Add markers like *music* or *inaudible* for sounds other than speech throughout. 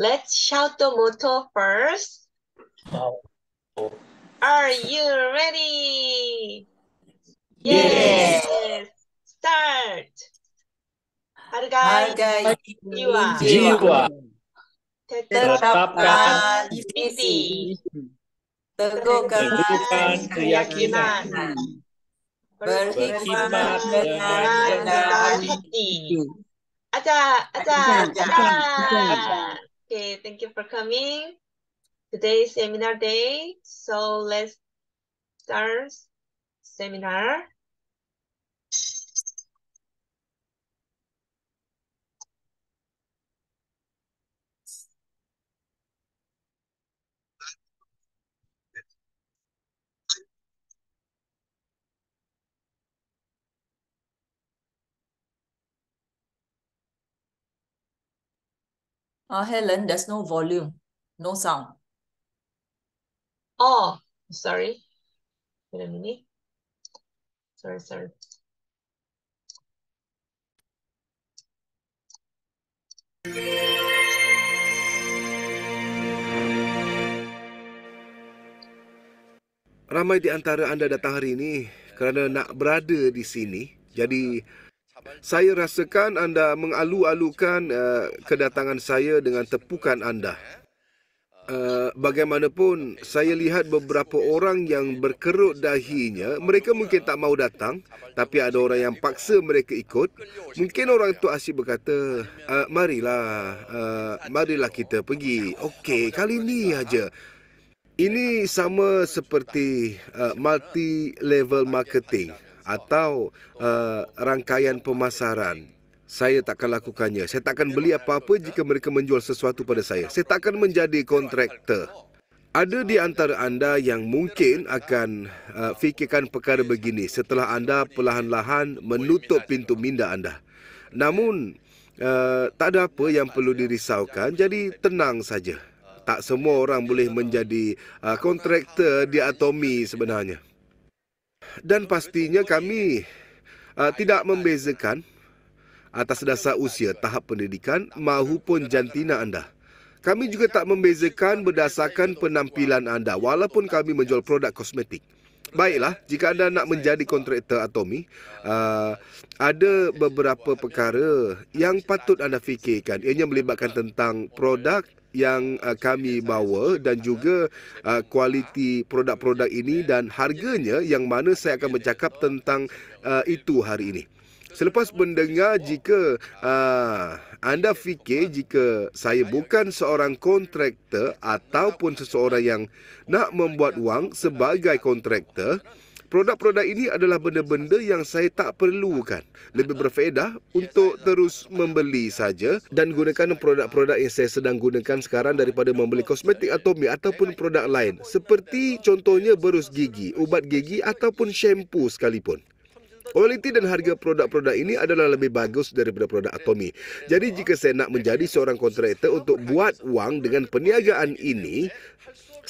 Let's shout the motto first. Are you ready? Yes. yes. Start. Harga jiwa. Jiwa. Tetapkan visi. Teguhkan keyakinan. Berhikmat dengan hati. Ada, ada, ada. Okay, thank you for coming. Today is seminar day, so let's start seminar. uh, Helen, there's no volume, no sound. Oh, sorry. Wait a minute. Sorry, sorry. Ramai di antara anda datang hari ini kerana nak berada di sini. Jadi, saya rasakan anda mengalu-alukan uh, kedatangan saya dengan tepukan anda. Uh, bagaimanapun, saya lihat beberapa orang yang berkerut dahinya. Mereka mungkin tak mau datang, tapi ada orang yang paksa mereka ikut. Mungkin orang itu asyik berkata, uh, marilah, uh, marilah kita pergi. Okey, kali ini aja. Ini sama seperti uh, multi-level marketing atau uh, rangkaian pemasaran. Saya tak akan lakukannya. Saya tak akan beli apa-apa jika mereka menjual sesuatu pada saya. Saya tak akan menjadi kontraktor. Ada di antara anda yang mungkin akan uh, fikirkan perkara begini setelah anda perlahan-lahan menutup pintu minda anda. Namun, uh, tak ada apa yang perlu dirisaukan. Jadi, tenang saja. Tak semua orang boleh menjadi uh, kontraktor di Atomi sebenarnya dan pastinya kami uh, tidak membezakan atas dasar usia, tahap pendidikan maupun jantina anda. Kami juga tak membezakan berdasarkan penampilan anda walaupun kami menjual produk kosmetik. Baiklah, jika anda nak menjadi kontraktor Atomi, uh, ada beberapa perkara yang patut anda fikirkan. Ianya melibatkan tentang produk, uh, yang uh, kami bawa dan juga uh, kualiti produk-produk ini dan harganya yang mana saya akan bercakap tentang uh, itu hari ini. Selepas mendengar jika uh, anda fikir jika saya bukan seorang kontraktor ataupun seseorang yang nak membuat wang sebagai kontraktor Produk-produk ini adalah benda-benda yang saya tak perlukan. Lebih berfaedah untuk terus membeli saja dan gunakan produk-produk yang saya sedang gunakan sekarang daripada membeli kosmetik atau mie ataupun produk lain. Seperti contohnya berus gigi, ubat gigi ataupun syampu sekalipun. Kualiti dan harga produk-produk ini adalah lebih bagus daripada produk Atomi. Jadi jika saya nak menjadi seorang kontraktor untuk buat wang dengan perniagaan ini,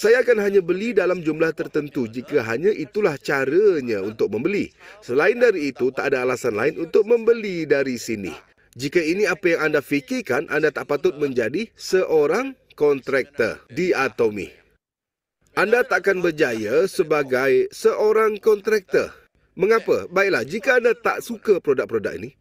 saya akan hanya beli dalam jumlah tertentu jika hanya itulah caranya untuk membeli. Selain dari itu, tak ada alasan lain untuk membeli dari sini. Jika ini apa yang anda fikirkan, anda tak patut menjadi seorang kontraktor di Atomi. Anda takkan berjaya sebagai seorang kontraktor. Mengapa? Baiklah, jika anda tak suka produk-produk ini,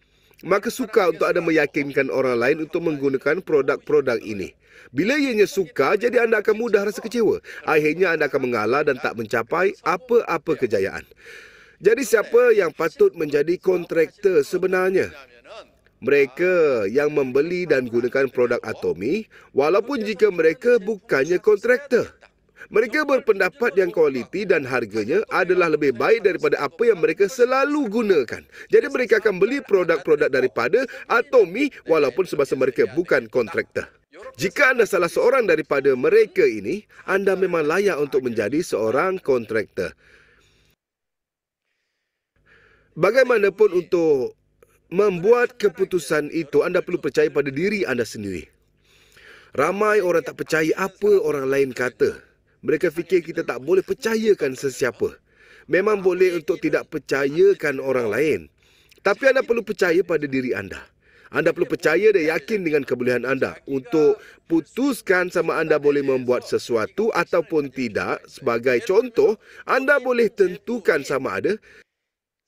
maka suka untuk anda meyakinkan orang lain untuk menggunakan produk-produk ini. Bila ianya suka, jadi anda akan mudah rasa kecewa. Akhirnya anda akan mengalah dan tak mencapai apa-apa kejayaan. Jadi siapa yang patut menjadi kontraktor sebenarnya? Mereka yang membeli dan gunakan produk Atomi walaupun jika mereka bukannya kontraktor. Mereka berpendapat yang kualiti dan harganya adalah lebih baik daripada apa yang mereka selalu gunakan. Jadi mereka akan beli produk-produk daripada Atomi walaupun semasa mereka bukan kontraktor. Jika anda salah seorang daripada mereka ini, anda memang layak untuk menjadi seorang kontraktor. Bagaimanapun untuk membuat keputusan itu, anda perlu percaya pada diri anda sendiri. Ramai orang tak percaya apa orang lain kata. Mereka fikir kita tak boleh percayakan sesiapa. Memang boleh untuk tidak percayakan orang lain. Tapi anda perlu percaya pada diri anda. Anda perlu percaya dan yakin dengan kebolehan anda untuk putuskan sama anda boleh membuat sesuatu ataupun tidak. Sebagai contoh, anda boleh tentukan sama ada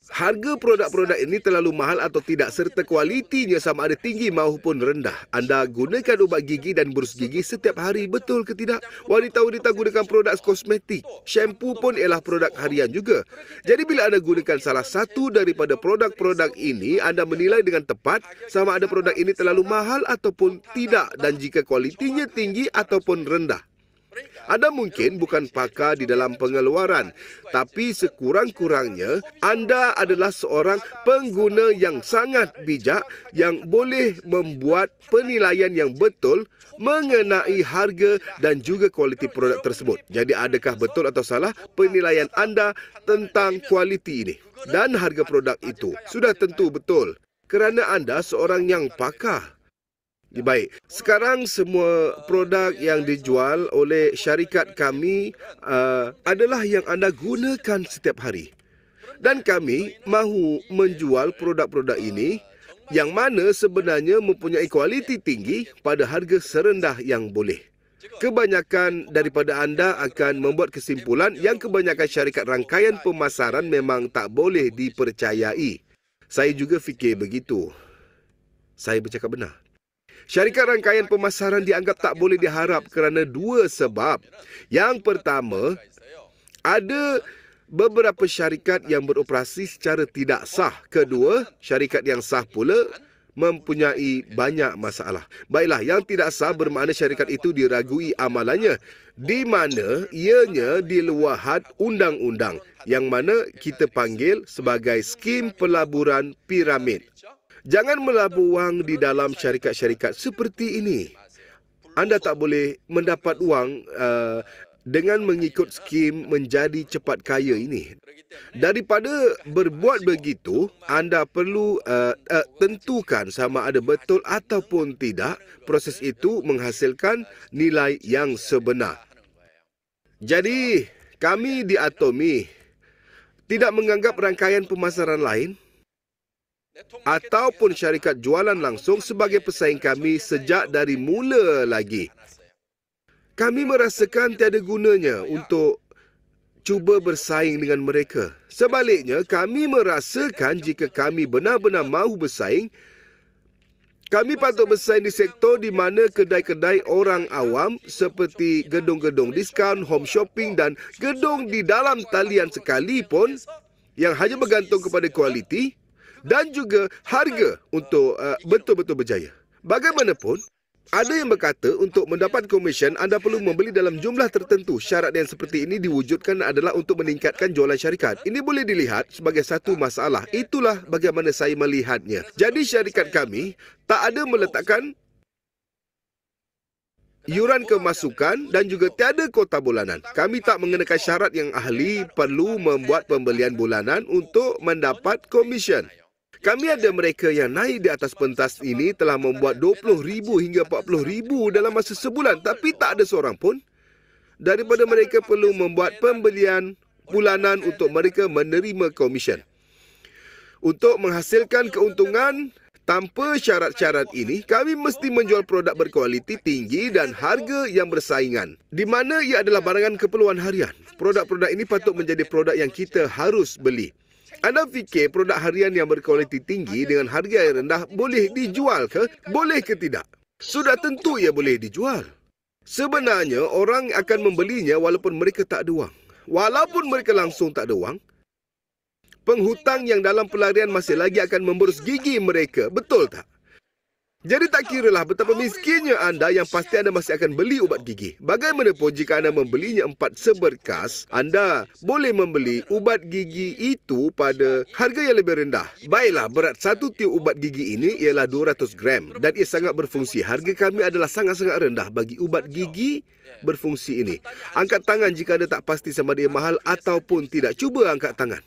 Harga produk-produk ini terlalu mahal atau tidak serta kualitinya sama ada tinggi maupun rendah. Anda gunakan ubat gigi dan burus gigi setiap hari betul ke tidak? Wanita-wanita gunakan produk kosmetik. Shampoo pun ialah produk harian juga. Jadi bila anda gunakan salah satu daripada produk-produk ini, anda menilai dengan tepat sama ada produk ini terlalu mahal ataupun tidak dan jika kualitinya tinggi ataupun rendah. Ada mungkin bukan pakar di dalam pengeluaran, tapi sekurang-kurangnya anda adalah seorang pengguna yang sangat bijak yang boleh membuat penilaian yang betul mengenai harga dan juga kualiti produk tersebut. Jadi adakah betul atau salah penilaian anda tentang kualiti ini dan harga produk itu? Sudah tentu betul kerana anda seorang yang pakar di baik. Sekarang semua produk yang dijual oleh syarikat kami uh, adalah yang anda gunakan setiap hari. Dan kami mahu menjual produk-produk ini yang mana sebenarnya mempunyai kualiti tinggi pada harga serendah yang boleh. Kebanyakan daripada anda akan membuat kesimpulan yang kebanyakan syarikat rangkaian pemasaran memang tak boleh dipercayai. Saya juga fikir begitu. Saya bercakap benar. Syarikat rangkaian pemasaran dianggap tak boleh diharap kerana dua sebab. Yang pertama, ada beberapa syarikat yang beroperasi secara tidak sah. Kedua, syarikat yang sah pula mempunyai banyak masalah. Baiklah, yang tidak sah bermakna syarikat itu diragui amalannya di mana ianya di luar had undang-undang yang mana kita panggil sebagai skim pelaburan piramid. Jangan melabur wang di dalam syarikat-syarikat seperti ini. Anda tak boleh mendapat wang uh, dengan mengikut skim menjadi cepat kaya ini. Daripada berbuat begitu, anda perlu uh, uh, tentukan sama ada betul ataupun tidak proses itu menghasilkan nilai yang sebenar. Jadi, kami di Atomi tidak menganggap rangkaian pemasaran lain ataupun syarikat jualan langsung sebagai pesaing kami sejak dari mula lagi. Kami merasakan tiada gunanya untuk cuba bersaing dengan mereka. Sebaliknya, kami merasakan jika kami benar-benar mahu bersaing, kami patut bersaing di sektor di mana kedai-kedai orang awam seperti gedung-gedung diskaun, home shopping dan gedung di dalam talian sekalipun yang hanya bergantung kepada kualiti, dan juga harga untuk uh, betul-betul berjaya. Bagaimanapun, ada yang berkata untuk mendapat komisen anda perlu membeli dalam jumlah tertentu. Syarat yang seperti ini diwujudkan adalah untuk meningkatkan jualan syarikat. Ini boleh dilihat sebagai satu masalah. Itulah bagaimana saya melihatnya. Jadi syarikat kami tak ada meletakkan yuran kemasukan dan juga tiada kota bulanan. Kami tak mengenakan syarat yang ahli perlu membuat pembelian bulanan untuk mendapat komisen. Kami ada mereka yang naik di atas pentas ini telah membuat ribu hingga ribu dalam masa sebulan tapi tak ada seorang pun. Daripada mereka perlu membuat pembelian bulanan untuk mereka menerima komisen. Untuk menghasilkan keuntungan tanpa syarat-syarat ini, kami mesti menjual produk berkualiti tinggi dan harga yang bersaingan. Di mana ia adalah barangan keperluan harian. Produk-produk ini patut menjadi produk yang kita harus beli. Anda fikir produk harian yang berkualiti tinggi dengan harga yang rendah boleh dijual ke? Boleh ke tidak? Sudah tentu ia boleh dijual. Sebenarnya orang akan membelinya walaupun mereka tak ada wang. Walaupun mereka langsung tak ada wang, penghutang yang dalam pelarian masih lagi akan memburus gigi mereka, betul tak? Jadi tak kira lah betapa miskinnya anda yang pasti anda masih akan beli ubat gigi. Bagaimanapun jika anda membelinya empat seberkas, anda boleh membeli ubat gigi itu pada harga yang lebih rendah. Baiklah, berat satu tiup ubat gigi ini ialah 200 gram dan ia sangat berfungsi. Harga kami adalah sangat-sangat rendah bagi ubat gigi berfungsi ini. Angkat tangan jika anda tak pasti sama dia mahal ataupun tidak. Cuba angkat tangan.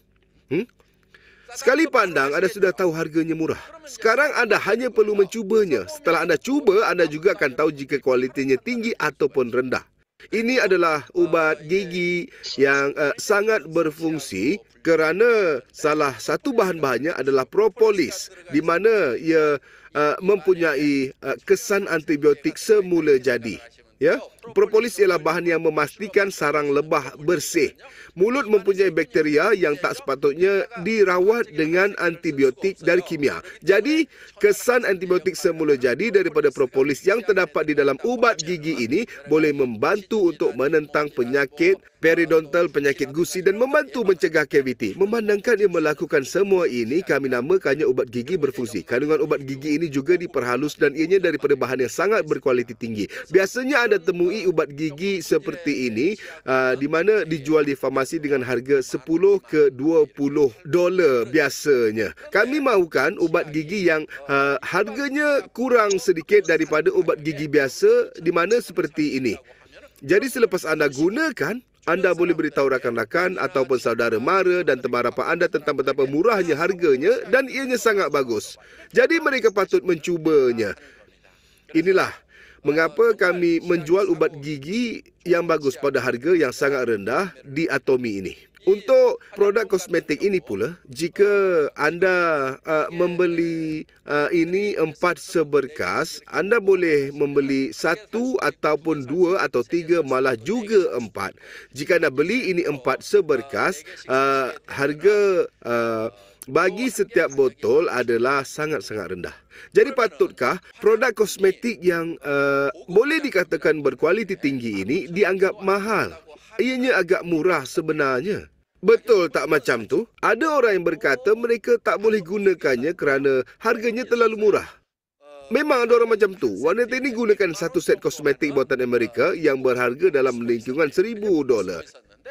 Hmm? Sekali pandang, anda sudah tahu harganya murah. Sekarang anda hanya perlu mencubanya. Setelah anda cuba, anda juga akan tahu jika kualitinya tinggi ataupun rendah. Ini adalah ubat gigi yang uh, sangat berfungsi kerana salah satu bahan-bahannya adalah propolis di mana ia uh, mempunyai uh, kesan antibiotik semula jadi. Ya, propolis ialah bahan yang memastikan sarang lebah bersih. Mulut mempunyai bakteria yang tak sepatutnya dirawat dengan antibiotik dari kimia. Jadi, kesan antibiotik semula jadi daripada propolis yang terdapat di dalam ubat gigi ini boleh membantu untuk menentang penyakit periodontal penyakit gusi dan membantu mencegah cavity. Memandangkan ia melakukan semua ini, kami namakannya ubat gigi berfungsi. Kandungan ubat gigi ini juga diperhalus dan ianya daripada bahan yang sangat berkualiti tinggi. Biasanya anda temui ubat gigi seperti ini uh, di mana dijual di farmasi dengan harga 10 ke 20 dolar biasanya. Kami mahukan ubat gigi yang uh, harganya kurang sedikit daripada ubat gigi biasa di mana seperti ini. Jadi selepas anda gunakan, anda boleh beritahu rakan-rakan ataupun saudara mara dan teman rapat anda tentang betapa murahnya harganya dan ianya sangat bagus. Jadi mereka patut mencubanya. Inilah mengapa kami menjual ubat gigi yang bagus pada harga yang sangat rendah di Atomi ini. Untuk produk kosmetik ini pula, jika anda uh, membeli uh, ini empat seberkas, anda boleh membeli satu ataupun dua atau tiga malah juga empat. Jika anda beli ini empat seberkas, uh, harga uh, bagi setiap botol adalah sangat-sangat rendah. Jadi patutkah produk kosmetik yang uh, boleh dikatakan berkualiti tinggi ini dianggap mahal? Ianya agak murah sebenarnya. Betul tak macam tu? Ada orang yang berkata mereka tak boleh gunakannya kerana harganya terlalu murah. Memang ada orang macam tu. Wanita ini gunakan satu set kosmetik buatan Amerika yang berharga dalam lingkungan seribu dolar.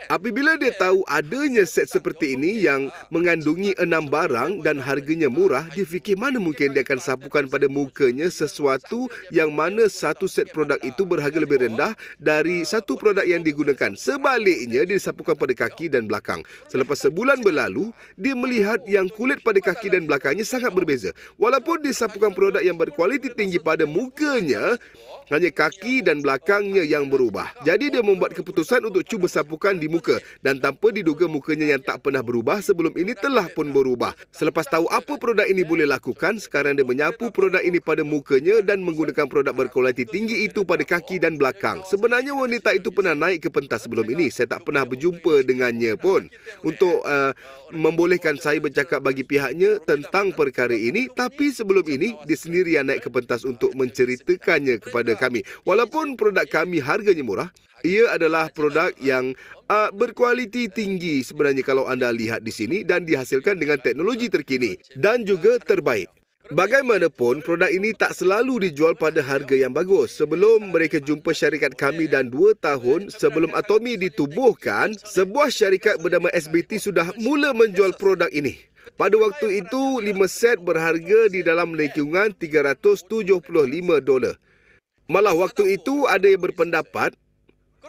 Apabila dia tahu adanya set seperti ini yang mengandungi enam barang dan harganya murah, dia fikir mana mungkin dia akan sapukan pada mukanya sesuatu yang mana satu set produk itu berharga lebih rendah dari satu produk yang digunakan. Sebaliknya, dia sapukan pada kaki dan belakang. Selepas sebulan berlalu, dia melihat yang kulit pada kaki dan belakangnya sangat berbeza. Walaupun dia sapukan produk yang berkualiti tinggi pada mukanya, hanya kaki dan belakangnya yang berubah. Jadi dia membuat keputusan untuk cuba sapukan di muka dan tanpa diduga mukanya yang tak pernah berubah sebelum ini telah pun berubah. Selepas tahu apa produk ini boleh lakukan, sekarang dia menyapu produk ini pada mukanya dan menggunakan produk berkualiti tinggi itu pada kaki dan belakang. Sebenarnya wanita itu pernah naik ke pentas sebelum ini. Saya tak pernah berjumpa dengannya pun. Untuk uh, membolehkan saya bercakap bagi pihaknya tentang perkara ini, tapi sebelum ini, dia sendiri yang naik ke pentas untuk menceritakannya kepada kepada kami. Walaupun produk kami harganya murah, ia adalah produk yang uh, berkualiti tinggi sebenarnya kalau anda lihat di sini dan dihasilkan dengan teknologi terkini dan juga terbaik. Bagaimanapun, produk ini tak selalu dijual pada harga yang bagus. Sebelum mereka jumpa syarikat kami dan dua tahun sebelum Atomi ditubuhkan, sebuah syarikat bernama SBT sudah mula menjual produk ini. Pada waktu itu, 5 set berharga di dalam lingkungan $375. Malah waktu itu ada yang berpendapat,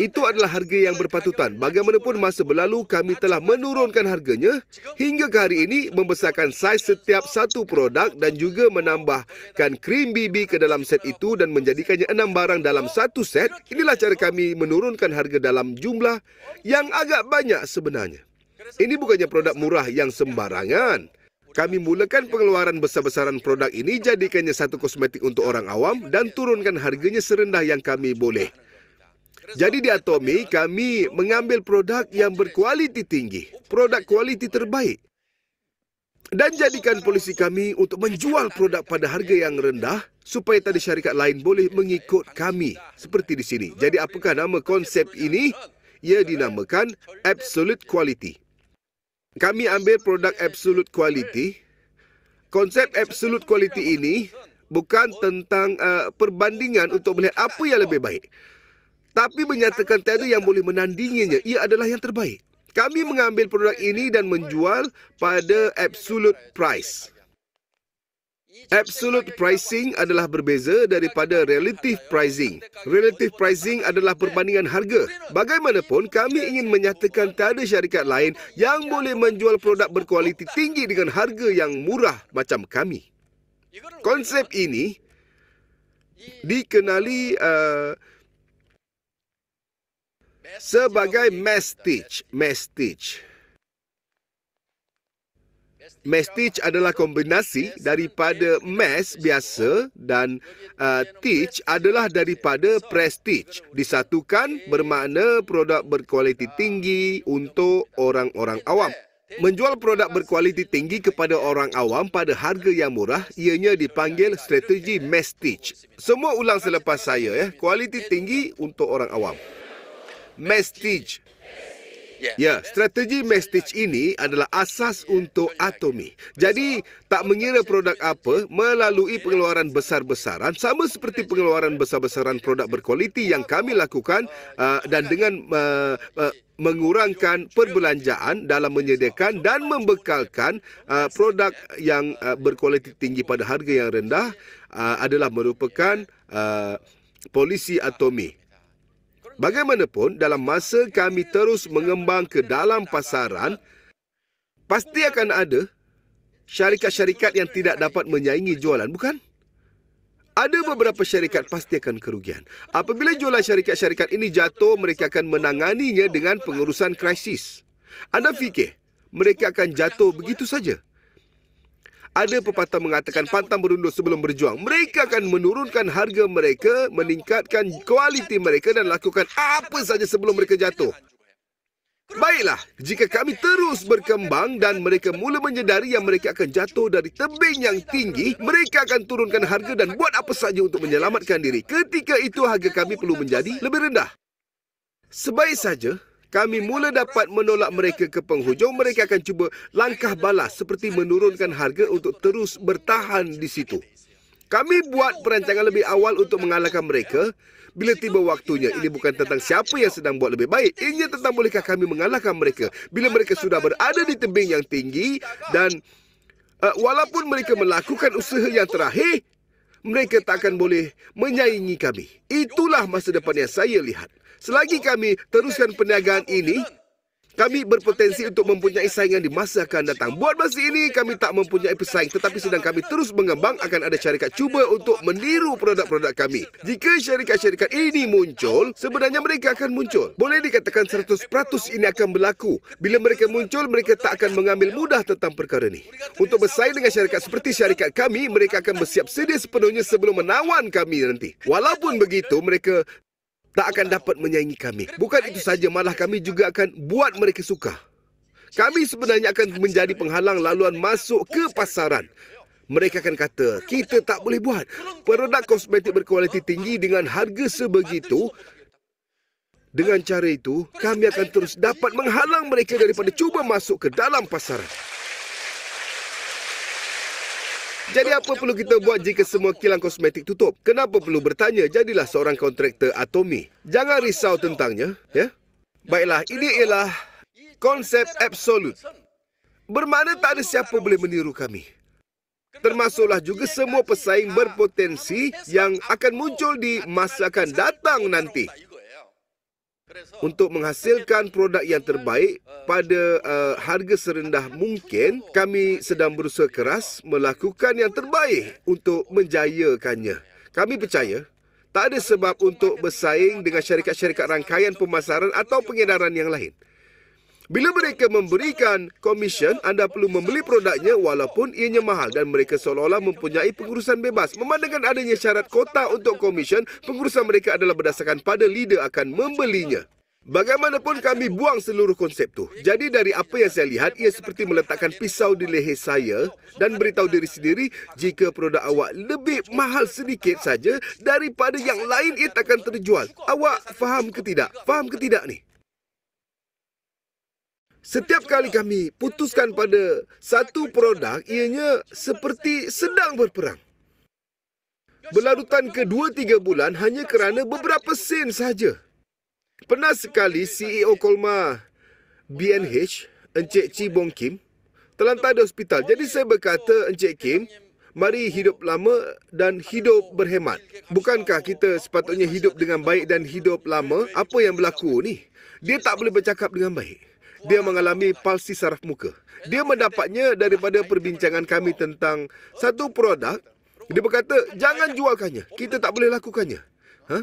itu adalah harga yang berpatutan. Bagaimanapun masa berlalu, kami telah menurunkan harganya hingga ke hari ini membesarkan saiz setiap satu produk dan juga menambahkan krim BB ke dalam set itu dan menjadikannya enam barang dalam satu set. Inilah cara kami menurunkan harga dalam jumlah yang agak banyak sebenarnya. Ini bukannya produk murah yang sembarangan. Kami mulakan pengeluaran besar-besaran produk ini jadikannya satu kosmetik untuk orang awam dan turunkan harganya serendah yang kami boleh. Jadi di Atomi, kami mengambil produk yang berkualiti tinggi, produk kualiti terbaik. Dan jadikan polisi kami untuk menjual produk pada harga yang rendah supaya tadi syarikat lain boleh mengikut kami seperti di sini. Jadi apakah nama konsep ini? Ia dinamakan Absolute Quality kami ambil produk absolute quality. Konsep absolute quality ini bukan tentang uh, perbandingan untuk melihat apa yang lebih baik. Tapi menyatakan tiada yang boleh menandinginya. Ia adalah yang terbaik. Kami mengambil produk ini dan menjual pada absolute price. Absolute pricing adalah berbeza daripada relative pricing. Relative pricing adalah perbandingan harga. Bagaimanapun, kami ingin menyatakan tiada syarikat lain yang boleh menjual produk berkualiti tinggi dengan harga yang murah macam kami. Konsep ini dikenali uh, sebagai mestige. Mestige. Mestich adalah kombinasi daripada mes biasa dan uh, teach adalah daripada prestige. Disatukan bermakna produk berkualiti tinggi untuk orang-orang awam. Menjual produk berkualiti tinggi kepada orang awam pada harga yang murah ianya dipanggil strategi mestich. Semua ulang selepas saya ya, kualiti tinggi untuk orang awam. Mestich Ya, strategi message ini adalah asas untuk Atomi. Jadi, tak mengira produk apa melalui pengeluaran besar-besaran sama seperti pengeluaran besar-besaran produk berkualiti yang kami lakukan uh, dan dengan uh, uh, mengurangkan perbelanjaan dalam menyediakan dan membekalkan uh, produk yang uh, berkualiti tinggi pada harga yang rendah uh, adalah merupakan uh, polisi Atomi. Bagaimanapun, dalam masa kami terus mengembang ke dalam pasaran, pasti akan ada syarikat-syarikat yang tidak dapat menyaingi jualan, bukan? Ada beberapa syarikat pasti akan kerugian. Apabila jualan syarikat-syarikat ini jatuh, mereka akan menanganinya dengan pengurusan krisis. Anda fikir mereka akan jatuh begitu saja? Ada pepatah mengatakan pantang berundur sebelum berjuang. Mereka akan menurunkan harga mereka, meningkatkan kualiti mereka dan lakukan apa saja sebelum mereka jatuh. Baiklah, jika kami terus berkembang dan mereka mula menyedari yang mereka akan jatuh dari tebing yang tinggi, mereka akan turunkan harga dan buat apa saja untuk menyelamatkan diri. Ketika itu harga kami perlu menjadi lebih rendah. Sebaik saja, kami mula dapat menolak mereka ke penghujung, mereka akan cuba langkah balas seperti menurunkan harga untuk terus bertahan di situ. Kami buat perancangan lebih awal untuk mengalahkan mereka. Bila tiba waktunya, ini bukan tentang siapa yang sedang buat lebih baik. Ini tentang bolehkah kami mengalahkan mereka. Bila mereka sudah berada di tebing yang tinggi dan uh, walaupun mereka melakukan usaha yang terakhir, mereka tak akan boleh menyaingi kami. Itulah masa depan yang saya lihat. Selagi kami teruskan perniagaan ini, kami berpotensi untuk mempunyai saingan di masa akan datang. Buat masa ini, kami tak mempunyai pesaing. Tetapi sedang kami terus mengembang, akan ada syarikat cuba untuk meniru produk-produk kami. Jika syarikat-syarikat ini muncul, sebenarnya mereka akan muncul. Boleh dikatakan 100% ini akan berlaku. Bila mereka muncul, mereka tak akan mengambil mudah tentang perkara ini. Untuk bersaing dengan syarikat seperti syarikat kami, mereka akan bersiap sedia sepenuhnya sebelum menawan kami nanti. Walaupun begitu, mereka tak akan dapat menyaingi kami. Bukan itu saja, malah kami juga akan buat mereka suka. Kami sebenarnya akan menjadi penghalang laluan masuk ke pasaran. Mereka akan kata, kita tak boleh buat. Produk kosmetik berkualiti tinggi dengan harga sebegitu, dengan cara itu, kami akan terus dapat menghalang mereka daripada cuba masuk ke dalam pasaran. Jadi apa perlu kita buat jika semua kilang kosmetik tutup? Kenapa perlu bertanya? Jadilah seorang kontraktor Atomi. Jangan risau tentangnya, ya? Baiklah, ini ialah konsep absolut. Bermakna tak ada siapa boleh meniru kami. Termasuklah juga semua pesaing berpotensi yang akan muncul di masa akan datang nanti untuk menghasilkan produk yang terbaik pada uh, harga serendah mungkin kami sedang berusaha keras melakukan yang terbaik untuk menjayakannya kami percaya tak ada sebab untuk bersaing dengan syarikat-syarikat rangkaian pemasaran atau pengedaran yang lain bila mereka memberikan komisen, anda perlu membeli produknya walaupun ianya mahal dan mereka seolah-olah mempunyai pengurusan bebas. Memandangkan adanya syarat kota untuk komisen, pengurusan mereka adalah berdasarkan pada leader akan membelinya. Bagaimanapun kami buang seluruh konsep tu. Jadi dari apa yang saya lihat, ia seperti meletakkan pisau di leher saya dan beritahu diri sendiri, jika produk awak lebih mahal sedikit saja daripada yang lain, ia takkan terjual. Awak faham ke tidak? Faham ke tidak ni? Setiap kali kami putuskan pada satu produk, ianya seperti sedang berperang. Berlarutan ke 2-3 bulan hanya kerana beberapa sen saja. Pernah sekali CEO Kolma BNH, Encik Chi Bong Kim, terlantar di hospital. Jadi saya berkata, Encik Kim, mari hidup lama dan hidup berhemat. Bukankah kita sepatutnya hidup dengan baik dan hidup lama? Apa yang berlaku ni? Dia tak boleh bercakap dengan baik dia mengalami palsi saraf muka. Dia mendapatnya daripada perbincangan kami tentang satu produk. Dia berkata, jangan jualkannya. Kita tak boleh lakukannya. Ha?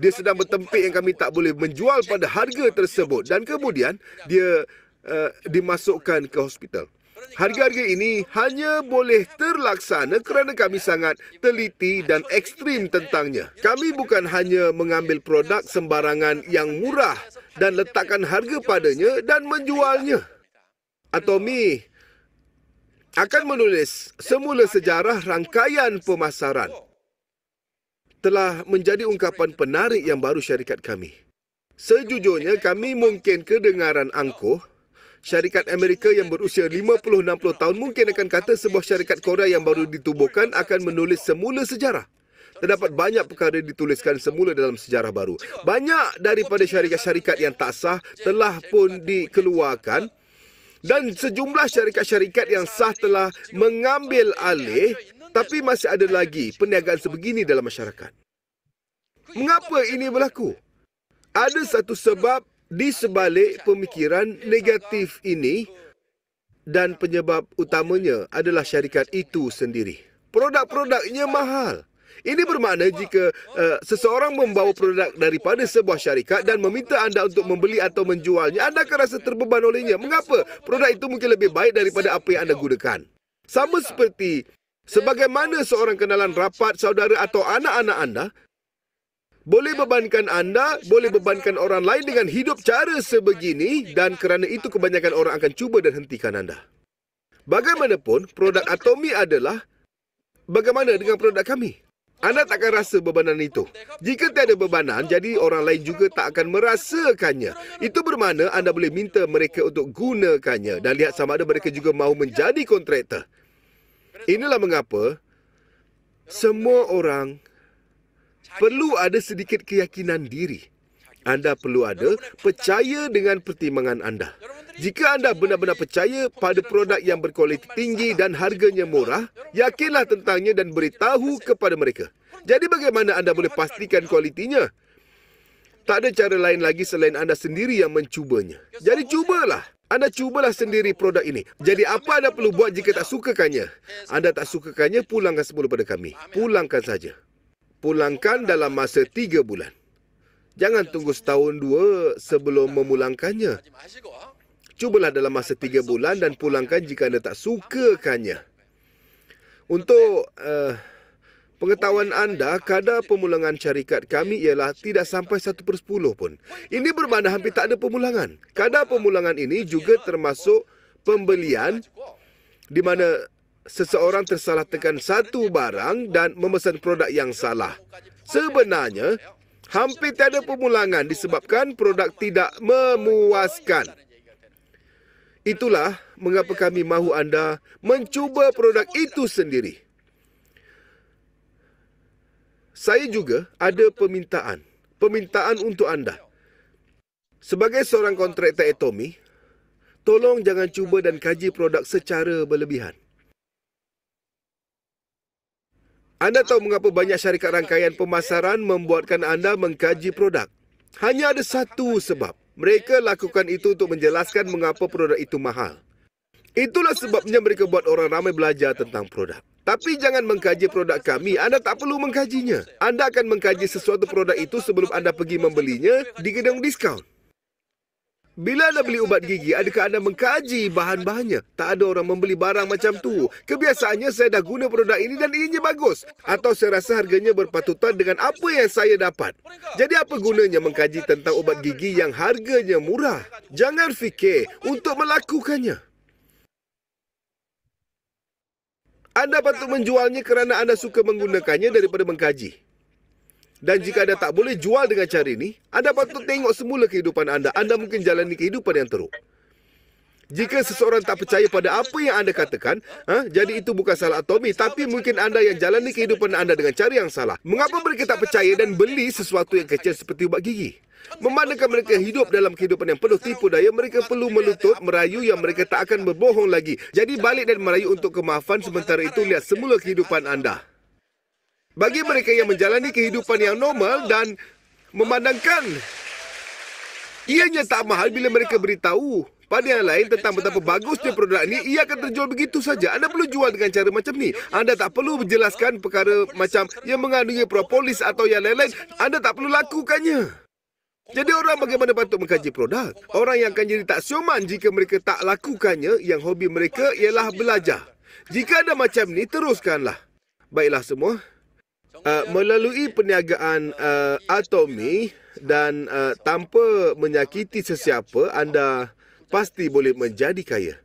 Dia sedang bertempik yang kami tak boleh menjual pada harga tersebut. Dan kemudian, dia uh, dimasukkan ke hospital. Harga-harga ini hanya boleh terlaksana kerana kami sangat teliti dan ekstrim tentangnya. Kami bukan hanya mengambil produk sembarangan yang murah dan letakkan harga padanya dan menjualnya. Atomi akan menulis semula sejarah rangkaian pemasaran. Telah menjadi ungkapan penarik yang baru syarikat kami. Sejujurnya, kami mungkin kedengaran angkuh. Syarikat Amerika yang berusia 50-60 tahun mungkin akan kata sebuah syarikat Korea yang baru ditubuhkan akan menulis semula sejarah terdapat banyak perkara dituliskan semula dalam sejarah baru. Banyak daripada syarikat-syarikat yang tak sah telah pun dikeluarkan dan sejumlah syarikat-syarikat yang sah telah mengambil alih tapi masih ada lagi perniagaan sebegini dalam masyarakat. Mengapa ini berlaku? Ada satu sebab di sebalik pemikiran negatif ini dan penyebab utamanya adalah syarikat itu sendiri. Produk-produknya mahal. Ini bermakna jika uh, seseorang membawa produk daripada sebuah syarikat dan meminta anda untuk membeli atau menjualnya, anda akan rasa terbeban olehnya. Mengapa? Produk itu mungkin lebih baik daripada apa yang anda gunakan. Sama seperti sebagaimana seorang kenalan rapat saudara atau anak-anak anda boleh bebankan anda, boleh bebankan orang lain dengan hidup cara sebegini dan kerana itu kebanyakan orang akan cuba dan hentikan anda. Bagaimanapun, produk Atomi adalah bagaimana dengan produk kami? Anda tak akan rasa bebanan itu. Jika tiada bebanan, jadi orang lain juga tak akan merasakannya. Itu bermakna anda boleh minta mereka untuk gunakannya dan lihat sama ada mereka juga mahu menjadi kontraktor. Inilah mengapa semua orang perlu ada sedikit keyakinan diri anda perlu ada percaya dengan pertimbangan anda. Jika anda benar-benar percaya pada produk yang berkualiti tinggi dan harganya murah, yakinlah tentangnya dan beritahu kepada mereka. Jadi bagaimana anda boleh pastikan kualitinya? Tak ada cara lain lagi selain anda sendiri yang mencubanya. Jadi cubalah. Anda cubalah sendiri produk ini. Jadi apa anda perlu buat jika tak sukakannya? Anda tak sukakannya, pulangkan semula pada kami. Pulangkan saja. Pulangkan dalam masa tiga bulan. Jangan tunggu setahun dua sebelum memulangkannya. Cubalah dalam masa tiga bulan dan pulangkan jika anda tak sukakannya. Untuk uh, pengetahuan anda, kadar pemulangan syarikat kami ialah tidak sampai satu per sepuluh pun. Ini bermakna hampir tak ada pemulangan. Kadar pemulangan ini juga termasuk pembelian di mana seseorang tersalah tekan satu barang dan memesan produk yang salah. Sebenarnya, hampir tiada pemulangan disebabkan produk tidak memuaskan. Itulah mengapa kami mahu anda mencuba produk itu sendiri. Saya juga ada permintaan, permintaan untuk anda. Sebagai seorang kontraktor atomi, tolong jangan cuba dan kaji produk secara berlebihan. Anda tahu mengapa banyak syarikat rangkaian pemasaran membuatkan anda mengkaji produk? Hanya ada satu sebab. Mereka lakukan itu untuk menjelaskan mengapa produk itu mahal. Itulah sebabnya mereka buat orang ramai belajar tentang produk. Tapi jangan mengkaji produk kami. Anda tak perlu mengkajinya. Anda akan mengkaji sesuatu produk itu sebelum anda pergi membelinya di gedung diskaun. Bila anda beli ubat gigi, adakah anda mengkaji bahan-bahannya? Tak ada orang membeli barang macam tu. Kebiasaannya saya dah guna produk ini dan ianya bagus. Atau saya rasa harganya berpatutan dengan apa yang saya dapat. Jadi apa gunanya mengkaji tentang ubat gigi yang harganya murah? Jangan fikir untuk melakukannya. Anda patut menjualnya kerana anda suka menggunakannya daripada mengkaji. Dan jika anda tak boleh jual dengan cara ini, anda patut tengok semula kehidupan anda. Anda mungkin jalani kehidupan yang teruk. Jika seseorang tak percaya pada apa yang anda katakan, ha, jadi itu bukan salah Tommy, tapi mungkin anda yang jalani kehidupan anda dengan cara yang salah. Mengapa mereka tak percaya dan beli sesuatu yang kecil seperti ubat gigi? Memandangkan mereka hidup dalam kehidupan yang penuh tipu daya, mereka perlu melutut merayu yang mereka tak akan berbohong lagi. Jadi balik dan merayu untuk kemaafan sementara itu, lihat semula kehidupan anda bagi mereka yang menjalani kehidupan yang normal dan memandangkan. Ianya tak mahal bila mereka beritahu pada yang lain tentang betapa bagusnya produk ini, ia akan terjual begitu saja. Anda perlu jual dengan cara macam ni. Anda tak perlu menjelaskan perkara macam yang mengandungi propolis atau yang lain-lain. Anda tak perlu lakukannya. Jadi orang bagaimana patut mengkaji produk? Orang yang akan jadi tak sioman jika mereka tak lakukannya, yang hobi mereka ialah belajar. Jika ada macam ni, teruskanlah. Baiklah semua uh, melalui perniagaan uh, atomi dan uh, tanpa menyakiti sesiapa anda pasti boleh menjadi kaya.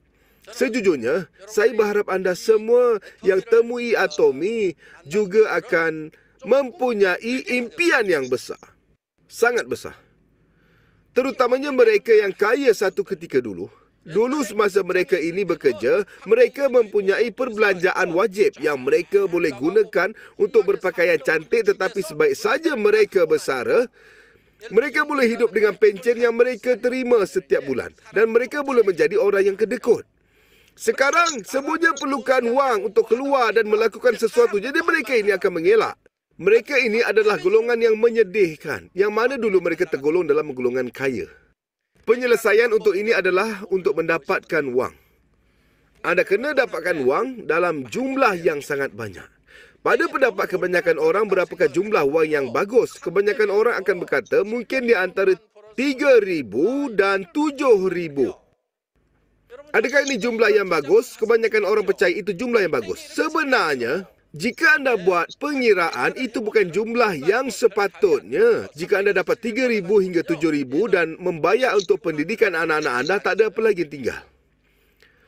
Sejujurnya, saya berharap anda semua yang temui atomi juga akan mempunyai impian yang besar. Sangat besar. Terutamanya mereka yang kaya satu ketika dulu. Dulu semasa mereka ini bekerja, mereka mempunyai perbelanjaan wajib yang mereka boleh gunakan untuk berpakaian cantik tetapi sebaik saja mereka bersara, mereka boleh hidup dengan pencen yang mereka terima setiap bulan dan mereka boleh menjadi orang yang kedekut. Sekarang semuanya perlukan wang untuk keluar dan melakukan sesuatu jadi mereka ini akan mengelak. Mereka ini adalah golongan yang menyedihkan yang mana dulu mereka tergolong dalam golongan kaya. Penyelesaian untuk ini adalah untuk mendapatkan wang. Anda kena dapatkan wang dalam jumlah yang sangat banyak. Pada pendapat kebanyakan orang, berapakah jumlah wang yang bagus? Kebanyakan orang akan berkata mungkin di antara 3,000 dan 7,000. Adakah ini jumlah yang bagus? Kebanyakan orang percaya itu jumlah yang bagus. Sebenarnya, jika anda buat pengiraan, itu bukan jumlah yang sepatutnya. Jika anda dapat 3000 hingga 7000 dan membayar untuk pendidikan anak-anak anda, tak ada apa lagi tinggal.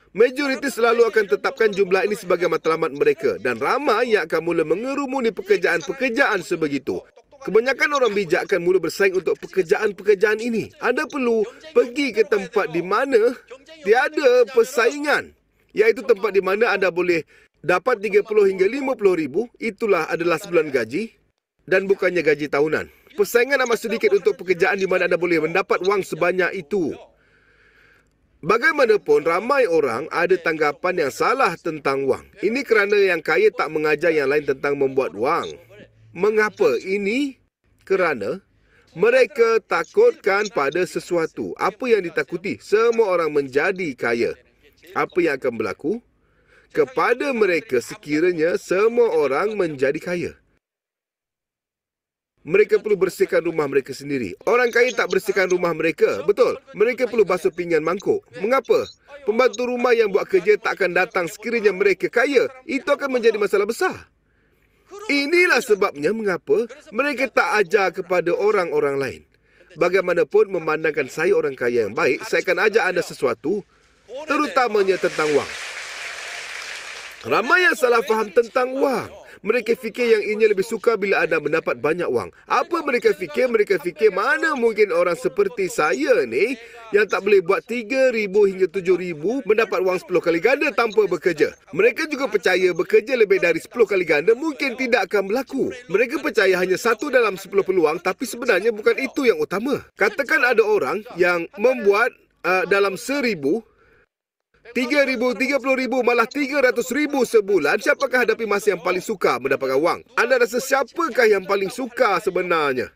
Majoriti selalu akan tetapkan jumlah ini sebagai matlamat mereka dan ramai yang akan mula mengerumuni pekerjaan-pekerjaan sebegitu. Kebanyakan orang bijak akan mula bersaing untuk pekerjaan-pekerjaan ini. Anda perlu pergi ke tempat di mana tiada persaingan. Iaitu tempat di mana anda boleh Dapat 30 hingga 50 ribu, itulah adalah sebulan gaji dan bukannya gaji tahunan. Persaingan amat sedikit untuk pekerjaan di mana anda boleh mendapat wang sebanyak itu. Bagaimanapun, ramai orang ada tanggapan yang salah tentang wang. Ini kerana yang kaya tak mengajar yang lain tentang membuat wang. Mengapa ini? Kerana mereka takutkan pada sesuatu. Apa yang ditakuti? Semua orang menjadi kaya. Apa yang akan berlaku? kepada mereka sekiranya semua orang menjadi kaya. Mereka perlu bersihkan rumah mereka sendiri. Orang kaya tak bersihkan rumah mereka, betul? Mereka perlu basuh pinggan mangkuk. Mengapa? Pembantu rumah yang buat kerja tak akan datang sekiranya mereka kaya. Itu akan menjadi masalah besar. Inilah sebabnya mengapa mereka tak ajar kepada orang-orang lain. Bagaimanapun memandangkan saya orang kaya yang baik, saya akan ajar anda sesuatu, terutamanya tentang wang. Ramai yang salah faham tentang wang. Mereka fikir yang ini lebih suka bila anda mendapat banyak wang. Apa mereka fikir? Mereka fikir mana mungkin orang seperti saya ni yang tak boleh buat 3,000 hingga 7,000 mendapat wang 10 kali ganda tanpa bekerja. Mereka juga percaya bekerja lebih dari 10 kali ganda mungkin tidak akan berlaku. Mereka percaya hanya satu dalam 10 peluang tapi sebenarnya bukan itu yang utama. Katakan ada orang yang membuat uh, dalam 1,000 RM30,000, malah RM300,000 sebulan, siapakah hadapi masa yang paling suka mendapatkan wang? Anda rasa siapakah yang paling suka sebenarnya?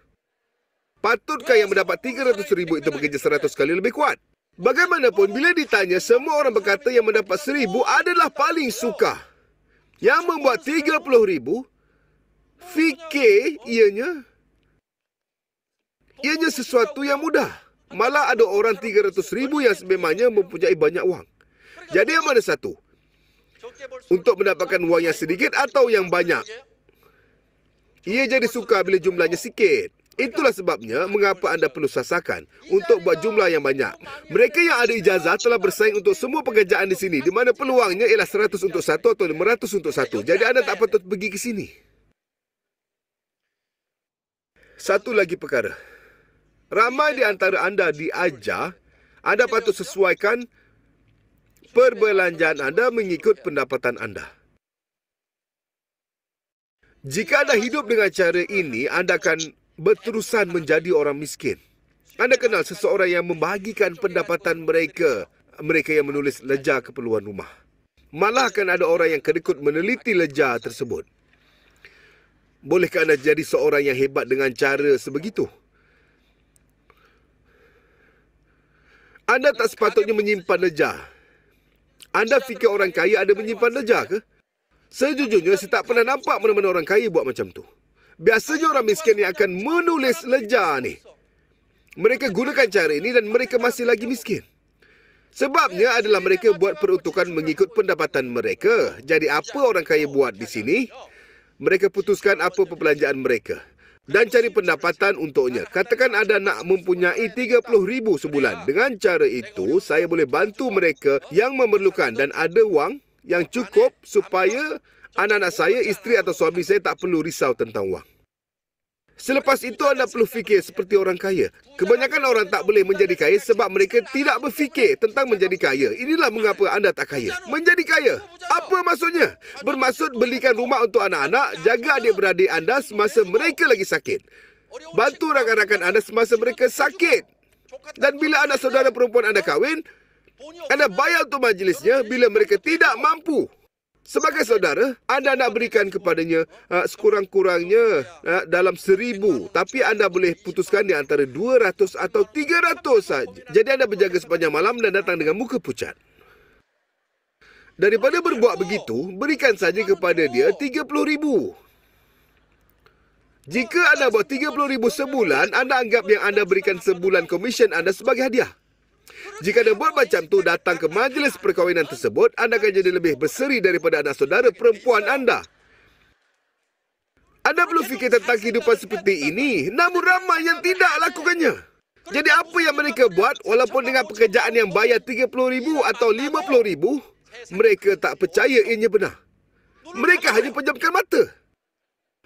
Patutkah yang mendapat RM300,000 itu bekerja 100 kali lebih kuat? Bagaimanapun, bila ditanya, semua orang berkata yang mendapat RM1,000 adalah paling suka. Yang membuat RM30,000, fikir ianya, ianya sesuatu yang mudah. Malah ada orang RM300,000 yang sememangnya mempunyai banyak wang. Jadi yang mana satu? Untuk mendapatkan wang yang sedikit atau yang banyak? Ia jadi suka bila jumlahnya sikit. Itulah sebabnya mengapa anda perlu sasakan untuk buat jumlah yang banyak. Mereka yang ada ijazah telah bersaing untuk semua pekerjaan di sini di mana peluangnya ialah 100 untuk satu atau 500 untuk satu. Jadi anda tak patut pergi ke sini. Satu lagi perkara. Ramai di antara anda diajar, anda patut sesuaikan perbelanjaan anda mengikut pendapatan anda. Jika anda hidup dengan cara ini, anda akan berterusan menjadi orang miskin. Anda kenal seseorang yang membahagikan pendapatan mereka, mereka yang menulis leja keperluan rumah. Malah akan ada orang yang kedekut meneliti leja tersebut. Bolehkah anda jadi seorang yang hebat dengan cara sebegitu? Anda tak sepatutnya menyimpan lejar. Anda fikir orang kaya ada menyimpan lejar ke? Sejujurnya, saya tak pernah nampak mana-mana orang kaya buat macam tu. Biasanya orang miskin ni akan menulis lejar ni. Mereka gunakan cara ini dan mereka masih lagi miskin. Sebabnya adalah mereka buat peruntukan mengikut pendapatan mereka. Jadi apa orang kaya buat di sini? Mereka putuskan apa perbelanjaan mereka dan cari pendapatan untuknya. Katakan ada nak mempunyai RM30,000 sebulan. Dengan cara itu, saya boleh bantu mereka yang memerlukan dan ada wang yang cukup supaya anak-anak saya, isteri atau suami saya tak perlu risau tentang wang. Selepas itu anda perlu fikir seperti orang kaya. Kebanyakan orang tak boleh menjadi kaya sebab mereka tidak berfikir tentang menjadi kaya. Inilah mengapa anda tak kaya. Menjadi kaya? Apa maksudnya? Bermaksud belikan rumah untuk anak-anak, jaga adik-beradik anda semasa mereka lagi sakit. Bantu rakan-rakan anda semasa mereka sakit. Dan bila anak saudara perempuan anda kahwin, anda bayar untuk majlisnya bila mereka tidak mampu. Sebagai saudara, anda nak berikan kepadanya uh, sekurang-kurangnya uh, dalam seribu. Tapi anda boleh putuskan di antara dua ratus atau tiga ratus saja. Jadi anda berjaga sepanjang malam dan datang dengan muka pucat. Daripada berbuat begitu, berikan saja kepada dia tiga puluh ribu. Jika anda buat tiga puluh ribu sebulan, anda anggap yang anda berikan sebulan komisen anda sebagai hadiah. Jika dia buat macam tu datang ke majlis perkahwinan tersebut, anda akan jadi lebih berseri daripada anak saudara perempuan anda. Anda perlu fikir tentang kehidupan seperti ini, namun ramai yang tidak lakukannya. Jadi apa yang mereka buat walaupun dengan pekerjaan yang bayar RM30,000 atau RM50,000, mereka tak percaya ianya benar. Mereka hanya penjamkan mata.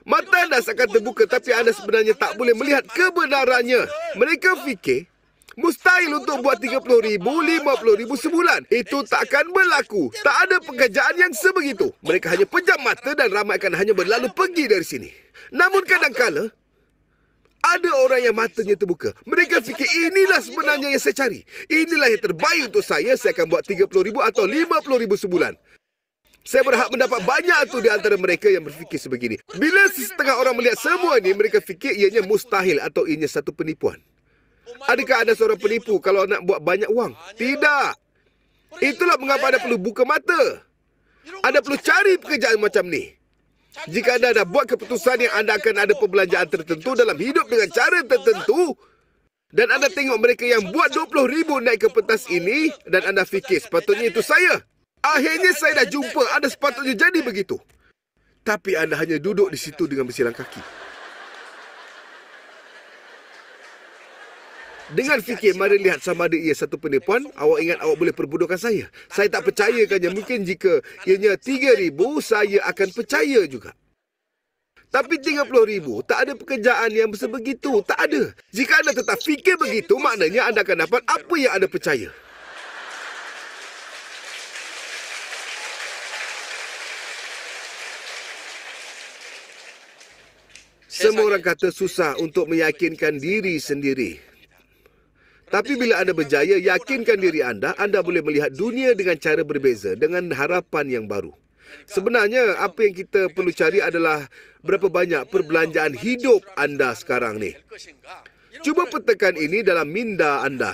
Mata anda seakan terbuka tapi anda sebenarnya tak boleh melihat kebenarannya. Mereka fikir Mustahil untuk buat RM30,000, RM50,000 sebulan. Itu takkan berlaku. Tak ada pekerjaan yang sebegitu. Mereka hanya pejam mata dan ramai akan hanya berlalu pergi dari sini. Namun kadangkala, ada orang yang matanya terbuka. Mereka fikir inilah sebenarnya yang saya cari. Inilah yang terbaik untuk saya. Saya akan buat RM30,000 atau RM50,000 sebulan. Saya berhak mendapat banyak tu di antara mereka yang berfikir sebegini. Bila setengah orang melihat semua ini, mereka fikir ianya mustahil atau ianya satu penipuan. Adakah ada seorang penipu kalau nak buat banyak wang? Tidak. Itulah mengapa anda perlu buka mata. Anda perlu cari pekerjaan macam ni. Jika anda dah buat keputusan yang anda akan ada perbelanjaan tertentu dalam hidup dengan cara tertentu dan anda tengok mereka yang buat 20,000 naik ke pentas ini dan anda fikir sepatutnya itu saya. Akhirnya saya dah jumpa anda sepatutnya jadi begitu. Tapi anda hanya duduk di situ dengan bersilang kaki. Dengan fikir mana lihat sama ada ia satu penipuan, awak ingat awak boleh perbudakan saya? Saya tak percayakannya. Mungkin jika ianya RM3,000, saya akan percaya juga. Tapi RM30,000, tak ada pekerjaan yang sebegitu. Tak ada. Jika anda tetap fikir begitu, maknanya anda akan dapat apa yang anda percaya. Semua orang kata susah untuk meyakinkan diri sendiri. Tapi bila anda berjaya, yakinkan diri anda, anda boleh melihat dunia dengan cara berbeza, dengan harapan yang baru. Sebenarnya, apa yang kita perlu cari adalah berapa banyak perbelanjaan hidup anda sekarang ni. Cuba petekan ini dalam minda anda.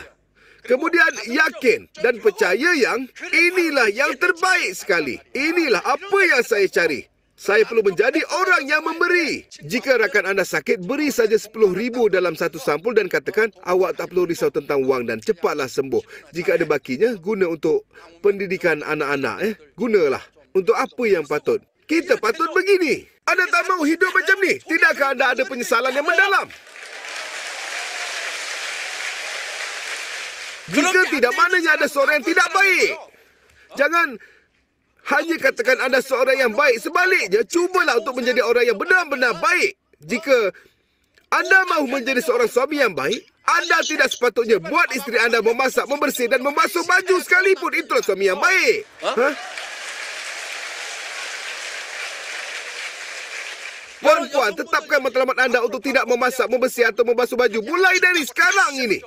Kemudian yakin dan percaya yang inilah yang terbaik sekali. Inilah apa yang saya cari. Saya perlu menjadi orang yang memberi. Jika rakan anda sakit, beri saja RM10,000 dalam satu sampul dan katakan awak tak perlu risau tentang wang dan cepatlah sembuh. Jika ada bakinya, guna untuk pendidikan anak-anak. Eh. Gunalah. Untuk apa yang patut? Kita patut begini. Anda tak mahu hidup macam ni? Tidakkah anda ada penyesalan yang mendalam? Jika tidak, mananya ada seorang yang tidak baik. Jangan hanya katakan anda seorang yang baik. Sebaliknya, cubalah untuk menjadi orang yang benar-benar baik. Jika anda mahu menjadi seorang suami yang baik, anda tidak sepatutnya buat isteri anda memasak, membersih dan membasuh baju sekalipun. Itulah suami yang baik. Ha? Puan-puan, tetapkan matlamat anda untuk tidak memasak, membersih atau membasuh baju. Mulai dari sekarang ini.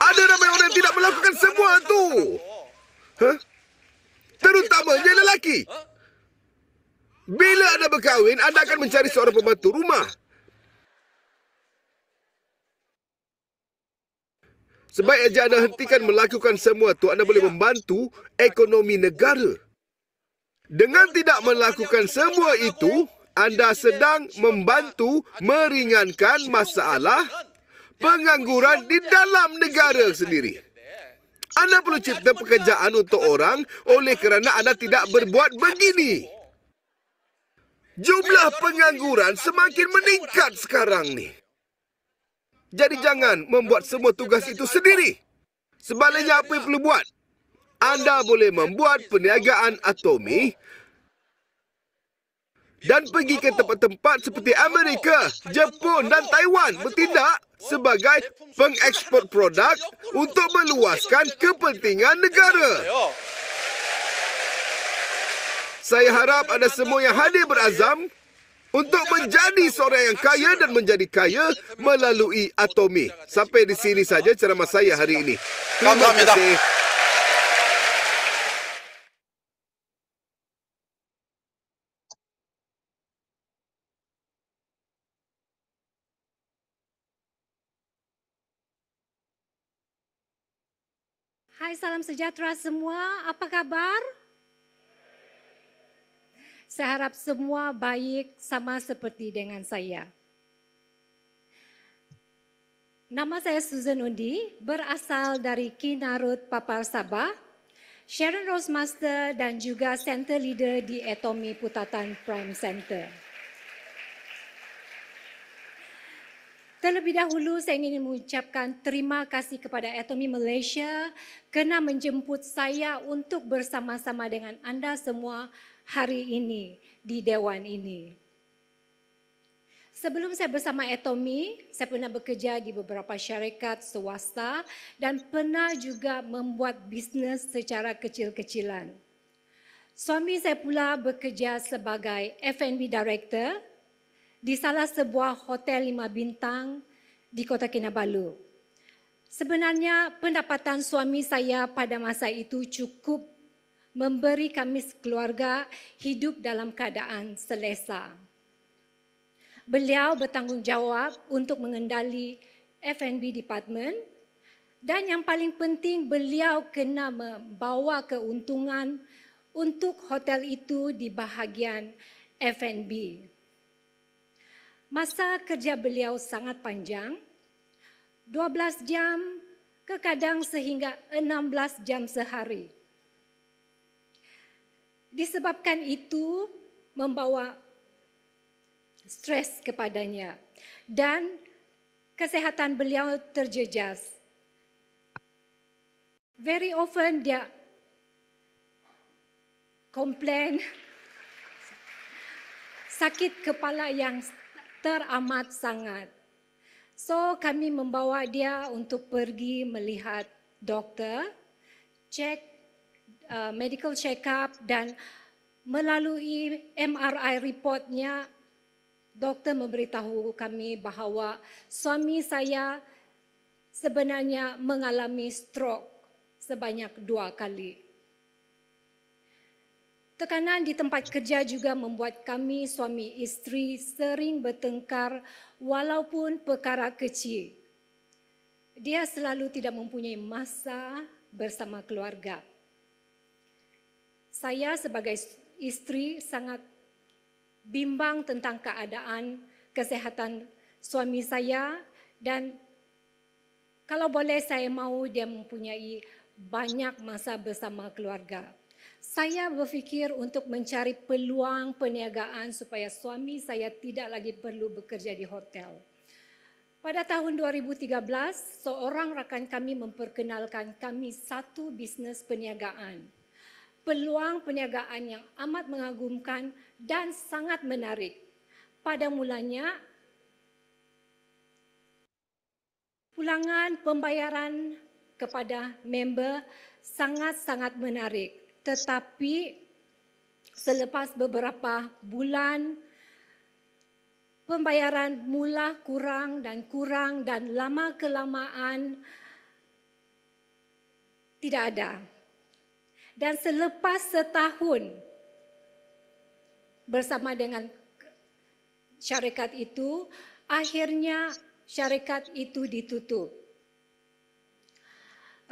Ada ramai orang yang tidak melakukan semua itu. Ha? Terutamanya lelaki. Bila anda berkahwin, anda akan mencari seorang pembantu rumah. Sebaik saja anda hentikan melakukan semua itu, anda boleh membantu ekonomi negara. Dengan tidak melakukan semua itu, anda sedang membantu meringankan masalah pengangguran di dalam negara sendiri. Anda perlu cipta pekerjaan untuk orang oleh kerana anda tidak berbuat begini. Jumlah pengangguran semakin meningkat sekarang ni. Jadi jangan membuat semua tugas itu sendiri. Sebaliknya apa yang perlu buat? Anda boleh membuat perniagaan atomi dan pergi ke tempat-tempat seperti Amerika, Jepun dan Taiwan. bertindak sebagai pengeksport produk untuk meluaskan kepentingan negara. Saya harap ada semua yang hadir berazam untuk menjadi seorang yang kaya dan menjadi kaya melalui atomi. Sampai di sini saja ceramah saya hari ini. Terima kasih. Hai, salam sejahtera semua. Apa kabar? Saya harap semua baik sama seperti dengan saya. Nama saya Susan Undi, berasal dari Kinarut, Papar Sabah. Sharon Rosemaster dan juga Center Leader di Etomi Putatan Prime Center. Terlebih dahulu saya ingin mengucapkan terima kasih kepada Atomi Malaysia kena menjemput saya untuk bersama-sama dengan anda semua hari ini di Dewan ini. Sebelum saya bersama Atomi, saya pernah bekerja di beberapa syarikat swasta dan pernah juga membuat bisnes secara kecil-kecilan. Suami saya pula bekerja sebagai F&B Director di salah sebuah hotel lima bintang di kota Kinabalu. Sebenarnya pendapatan suami saya pada masa itu cukup memberi kami keluarga hidup dalam keadaan selesa. Beliau bertanggungjawab untuk mengendali F&B department dan yang paling penting beliau kena membawa keuntungan untuk hotel itu di bahagian F&B. Masa kerja beliau sangat panjang, 12 jam ke kadang sehingga 16 jam sehari. Disebabkan itu membawa stres kepadanya dan kesehatan beliau terjejas. Very often dia komplain sakit kepala yang teramat sangat. So kami membawa dia untuk pergi melihat doktor, check uh, medical check up dan melalui MRI reportnya doktor memberitahu kami bahawa suami saya sebenarnya mengalami stroke sebanyak dua kali. Tekanan di tempat kerja juga membuat kami suami isteri sering bertengkar walaupun perkara kecil. Dia selalu tidak mempunyai masa bersama keluarga. Saya sebagai isteri sangat bimbang tentang keadaan kesehatan suami saya dan kalau boleh saya mahu dia mempunyai banyak masa bersama keluarga saya berfikir untuk mencari peluang perniagaan supaya suami saya tidak lagi perlu bekerja di hotel. Pada tahun 2013, seorang rakan kami memperkenalkan kami satu bisnes perniagaan. Peluang perniagaan yang amat mengagumkan dan sangat menarik. Pada mulanya, pulangan pembayaran kepada member sangat-sangat menarik tetapi selepas beberapa bulan pembayaran mula kurang dan kurang dan lama kelamaan tidak ada dan selepas setahun bersama dengan syarikat itu akhirnya syarikat itu ditutup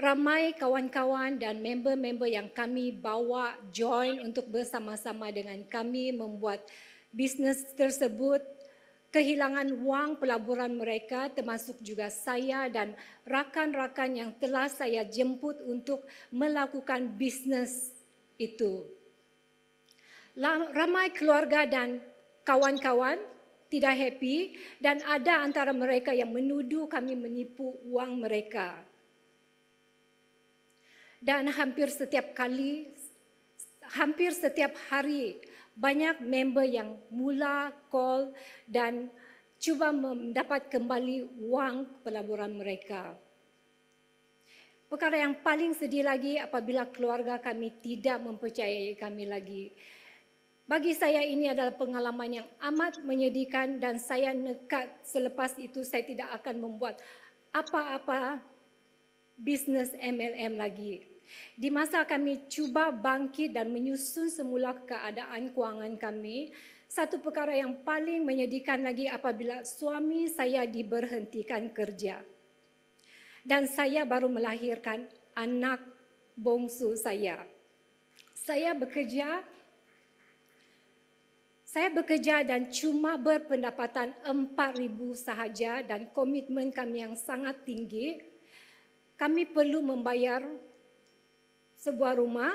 ramai kawan-kawan dan member-member yang kami bawa join untuk bersama-sama dengan kami membuat bisnes tersebut kehilangan wang pelaburan mereka termasuk juga saya dan rakan-rakan yang telah saya jemput untuk melakukan bisnes itu. Ramai keluarga dan kawan-kawan tidak happy dan ada antara mereka yang menuduh kami menipu wang mereka dan hampir setiap kali hampir setiap hari banyak member yang mula call dan cuba mendapat kembali wang pelaburan mereka. Perkara yang paling sedih lagi apabila keluarga kami tidak mempercayai kami lagi. Bagi saya ini adalah pengalaman yang amat menyedihkan dan saya nekat selepas itu saya tidak akan membuat apa-apa bisnes MLM lagi. Di masa kami cuba bangkit dan menyusun semula keadaan kewangan kami, satu perkara yang paling menyedihkan lagi apabila suami saya diberhentikan kerja. Dan saya baru melahirkan anak bongsu saya. Saya bekerja saya bekerja dan cuma berpendapatan 4000 sahaja dan komitmen kami yang sangat tinggi. Kami perlu membayar sebuah rumah,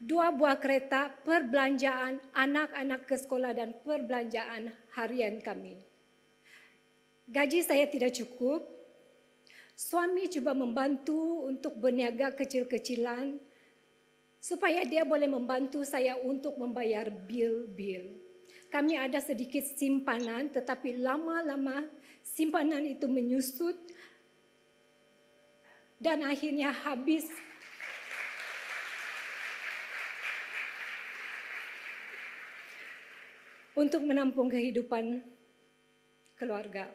dua buah kereta, perbelanjaan anak-anak ke sekolah dan perbelanjaan harian kami. Gaji saya tidak cukup. Suami cuba membantu untuk berniaga kecil-kecilan supaya dia boleh membantu saya untuk membayar bil-bil. Kami ada sedikit simpanan tetapi lama-lama simpanan itu menyusut dan akhirnya habis untuk menampung kehidupan keluarga.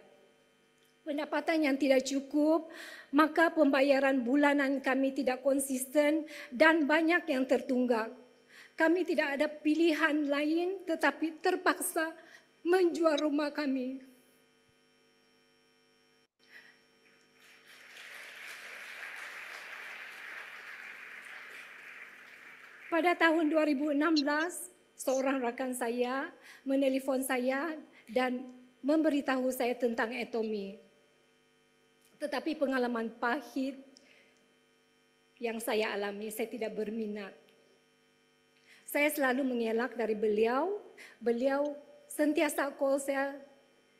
Pendapatan yang tidak cukup, maka pembayaran bulanan kami tidak konsisten dan banyak yang tertunggak. Kami tidak ada pilihan lain tetapi terpaksa menjual rumah kami. Pada tahun 2016, seorang rakan saya menelpon saya dan memberitahu saya tentang etomi. Tetapi pengalaman pahit yang saya alami, saya tidak berminat. Saya selalu mengelak dari beliau. Beliau sentiasa call saya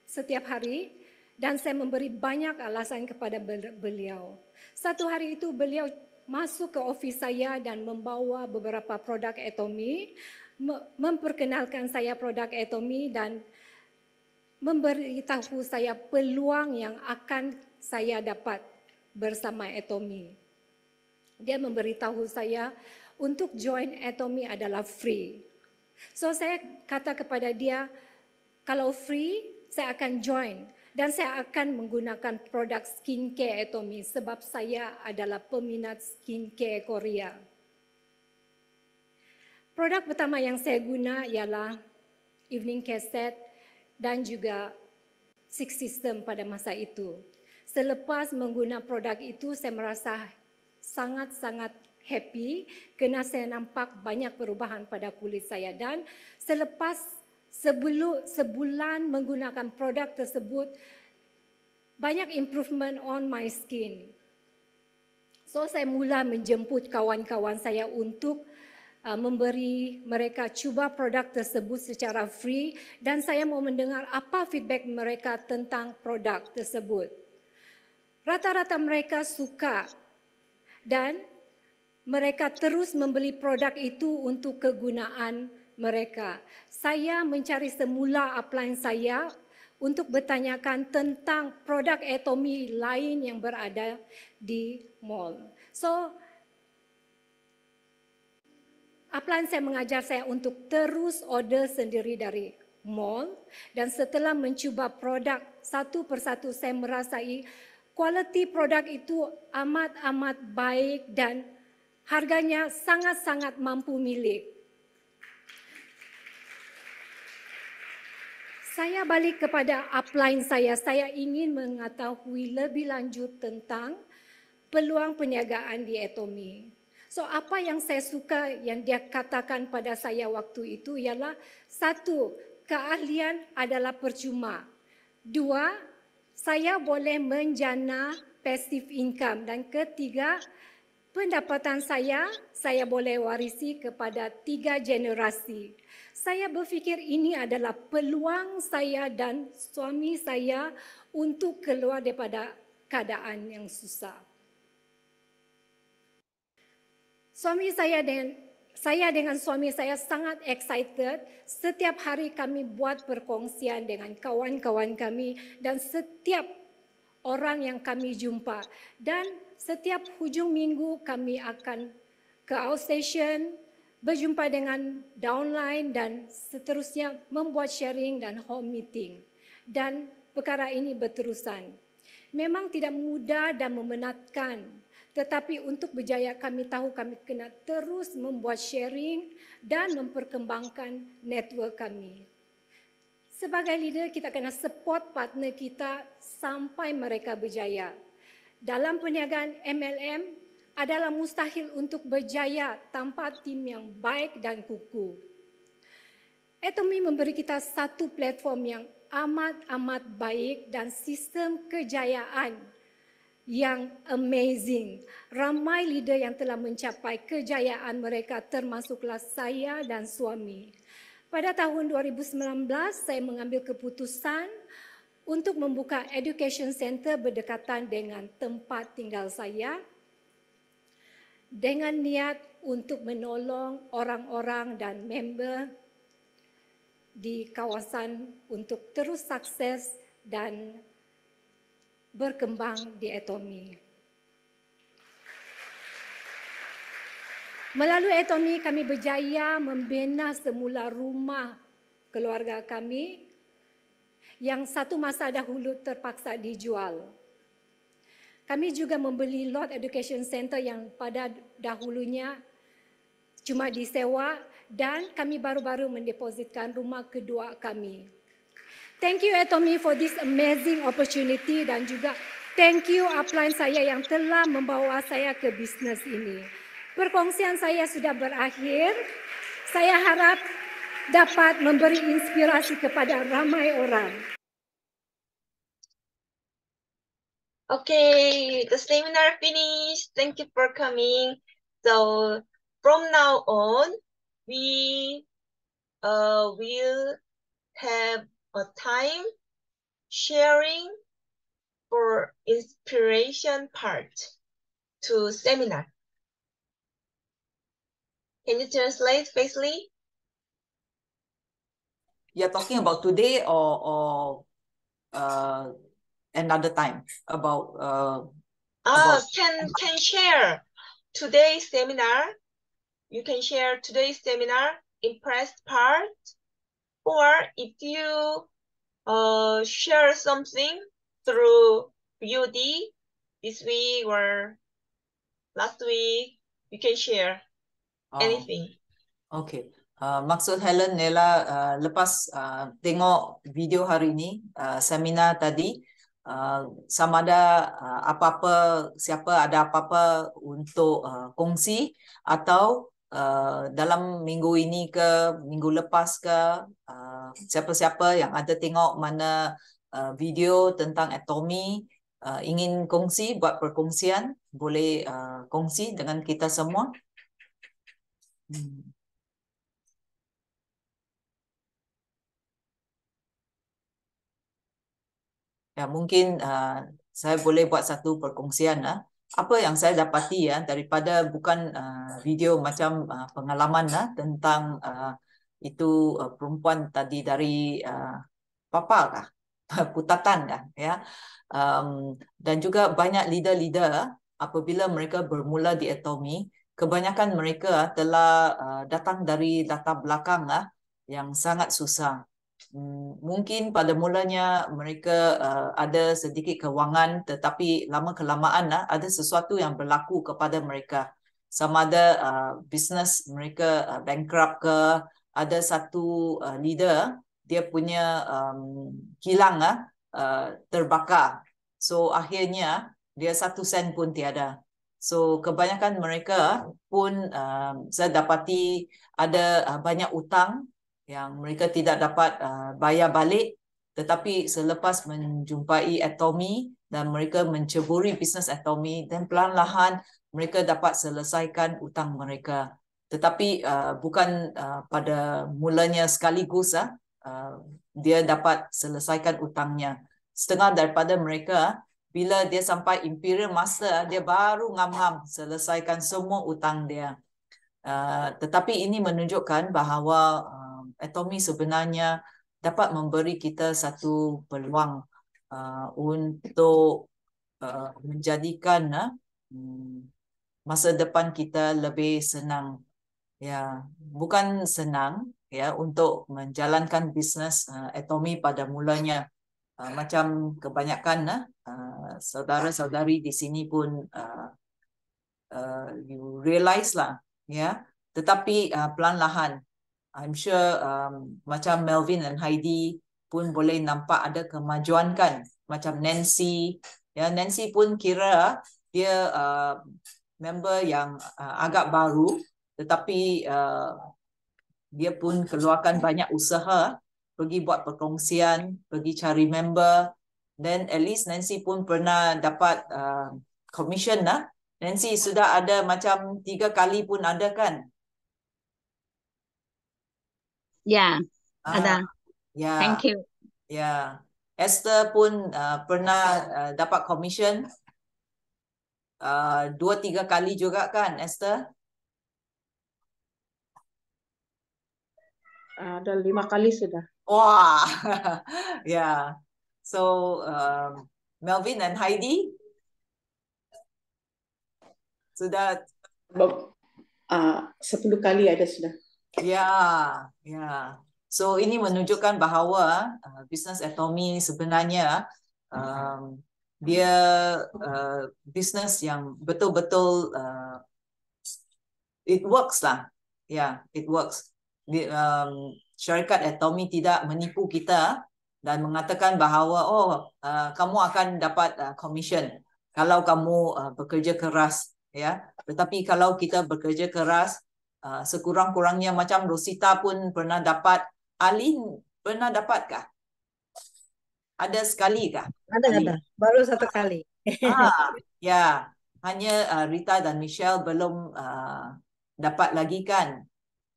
setiap hari dan saya memberi banyak alasan kepada beliau. Satu hari itu beliau masuk ke ofis saya dan membawa beberapa produk etomi memperkenalkan saya produk Atomy dan memberitahu saya peluang yang akan saya dapat bersama Atomy. Dia memberitahu saya untuk join Atomy adalah free. So saya kata kepada dia, kalau free, saya akan join dan saya akan menggunakan produk skincare Atomy sebab saya adalah peminat skincare Korea. Produk pertama yang saya guna ialah evening cassette dan juga six system pada masa itu. Selepas menggunakan produk itu, saya merasa sangat-sangat happy kerana saya nampak banyak perubahan pada kulit saya dan selepas sebelum sebulan menggunakan produk tersebut banyak improvement on my skin. So saya mula menjemput kawan-kawan saya untuk Ah, memberi mereka cuba produk tersebut secara free dan saya mau mendengar apa feedback mereka tentang produk tersebut. Rata-rata mereka suka dan mereka terus membeli produk itu untuk kegunaan mereka. Saya mencari semula upline saya untuk bertanyakan tentang produk etomi lain yang berada di mall. So, Aplan saya mengajar saya untuk terus order sendiri dari mall dan setelah mencuba produk satu persatu saya merasai kualiti produk itu amat-amat baik dan harganya sangat-sangat mampu milik. Saya balik kepada upline saya, saya ingin mengetahui lebih lanjut tentang peluang perniagaan di Etomi. So apa yang saya suka yang dia katakan pada saya waktu itu ialah satu, keahlian adalah percuma. Dua, saya boleh menjana passive income dan ketiga, pendapatan saya saya boleh warisi kepada tiga generasi. Saya berfikir ini adalah peluang saya dan suami saya untuk keluar daripada keadaan yang susah. Suami saya dan saya dengan suami saya sangat excited. Setiap hari kami buat perkongsian dengan kawan-kawan kami dan setiap orang yang kami jumpa. Dan setiap hujung minggu kami akan ke outstation, berjumpa dengan downline dan seterusnya membuat sharing dan home meeting. Dan perkara ini berterusan. Memang tidak mudah dan memenatkan tetapi untuk berjaya kami tahu kami kena terus membuat sharing dan memperkembangkan network kami. Sebagai leader kita kena support partner kita sampai mereka berjaya. Dalam perniagaan MLM adalah mustahil untuk berjaya tanpa tim yang baik dan kuku. Atomy memberi kita satu platform yang amat-amat baik dan sistem kejayaan yang amazing. Ramai leader yang telah mencapai kejayaan mereka termasuklah saya dan suami. Pada tahun 2019 saya mengambil keputusan untuk membuka education center berdekatan dengan tempat tinggal saya dengan niat untuk menolong orang-orang dan member di kawasan untuk terus sukses dan berkembang di etomi. Melalui etomi kami berjaya membina semula rumah keluarga kami yang satu masa dahulu terpaksa dijual. Kami juga membeli lot education center yang pada dahulunya cuma disewa dan kami baru-baru mendepositkan rumah kedua kami. Thank you Atomi for this amazing opportunity dan juga thank you upline saya yang telah membawa saya ke bisnis ini. Perkongsian saya sudah berakhir. Saya harap dapat memberi inspirasi kepada ramai orang. Okay, the seminar finished. Thank you for coming. So from now on, we uh, will have a time sharing for inspiration part to seminar. Can you translate, basically? You're talking about today or or uh, another time about uh. Oh, about can can share today's seminar. You can share today's seminar impressed part or if you uh, share something through beauty this week or last week, you can share oh. anything. Okay. Uh, maksud Helen Nella uh, lepas uh, tengok video hari ini uh, seminar tadi uh, sama ada uh, apa-apa siapa ada apa-apa untuk uh, kongsi atau uh, dalam minggu ini ke minggu lepas ke uh, siapa-siapa yang ada tengok mana uh, video tentang atomi uh, ingin kongsi buat perkongsian boleh uh, kongsi dengan kita semua hmm. Ya, mungkin uh, saya boleh buat satu perkongsian. Uh apa yang saya dapati ya daripada bukan uh, video macam uh, pengalaman lah tentang uh, itu uh, perempuan tadi dari uh, papa lah *laughs* putatan lah ya um, dan juga banyak leader-leader uh, apabila mereka bermula di etomi kebanyakan mereka telah uh, datang dari latar belakang lah yang sangat susah Hmm, mungkin pada mulanya mereka uh, ada sedikit kewangan tetapi lama kelamaan uh, ada sesuatu yang berlaku kepada mereka sama ada uh, bisnes mereka uh, bankrupt ke ada satu uh, leader dia punya um, kilang lah, terbakar so akhirnya dia satu sen pun tiada so kebanyakan mereka pun um, saya dapati ada banyak utang yang mereka tidak dapat uh, bayar balik tetapi selepas menjumpai Atomy dan mereka menceburi bisnes Atomy dan pelan lahan mereka dapat selesaikan hutang mereka tetapi uh, bukan uh, pada mulanya sekaligus ah, uh, dia dapat selesaikan hutangnya setengah daripada mereka bila dia sampai Imperial Master ah, dia baru ngam-ngam selesaikan semua hutang dia uh, tetapi ini menunjukkan bahawa uh, atomi sebenarnya dapat memberi kita satu peluang uh, untuk uh, menjadikan uh, hmm, masa depan kita lebih senang ya bukan senang ya untuk menjalankan bisnes uh, atomi pada mulanya uh, macam kebanyakan uh, uh, saudara-saudari di sini pun uh, uh, you realise lah ya tetapi uh, pelan. lahan I'm sure um, macam Melvin dan Heidi pun boleh nampak ada kemajuan kan macam Nancy ya Nancy pun kira ah, dia uh, member yang uh, agak baru tetapi uh, dia pun keluarkan banyak usaha pergi buat perkongsian pergi cari member then at least Nancy pun pernah dapat uh, commission lah Nancy sudah ada macam tiga kali pun ada kan Ya, ada. yeah. Thank you. Yeah. Esther pun uh, pernah uh, dapat commission uh, dua tiga kali juga kan Esther? Ada uh, lima kali sudah. Wah. *laughs* yeah. So um, Melvin and Heidi sudah. Uh, 10 kali ada sudah. Ya, ya. So ini menunjukkan bahawa uh, bisnes ekonomi sebenarnya um, dia uh, bisnes yang betul-betul uh, it works lah. Ya, yeah, it works. Di, um, syarikat ekonomi tidak menipu kita dan mengatakan bahawa oh uh, kamu akan dapat uh, commission kalau kamu uh, bekerja keras ya tetapi kalau kita bekerja keras Uh, sekurang-kurangnya macam Rosita pun pernah dapat. Alin pernah dapatkah? Ada sekali kah? Ada, Alin. ada. Baru satu kali. *laughs* Ah, ya. Yeah. Hanya uh, Rita dan Michelle belum uh, dapat lagi kan?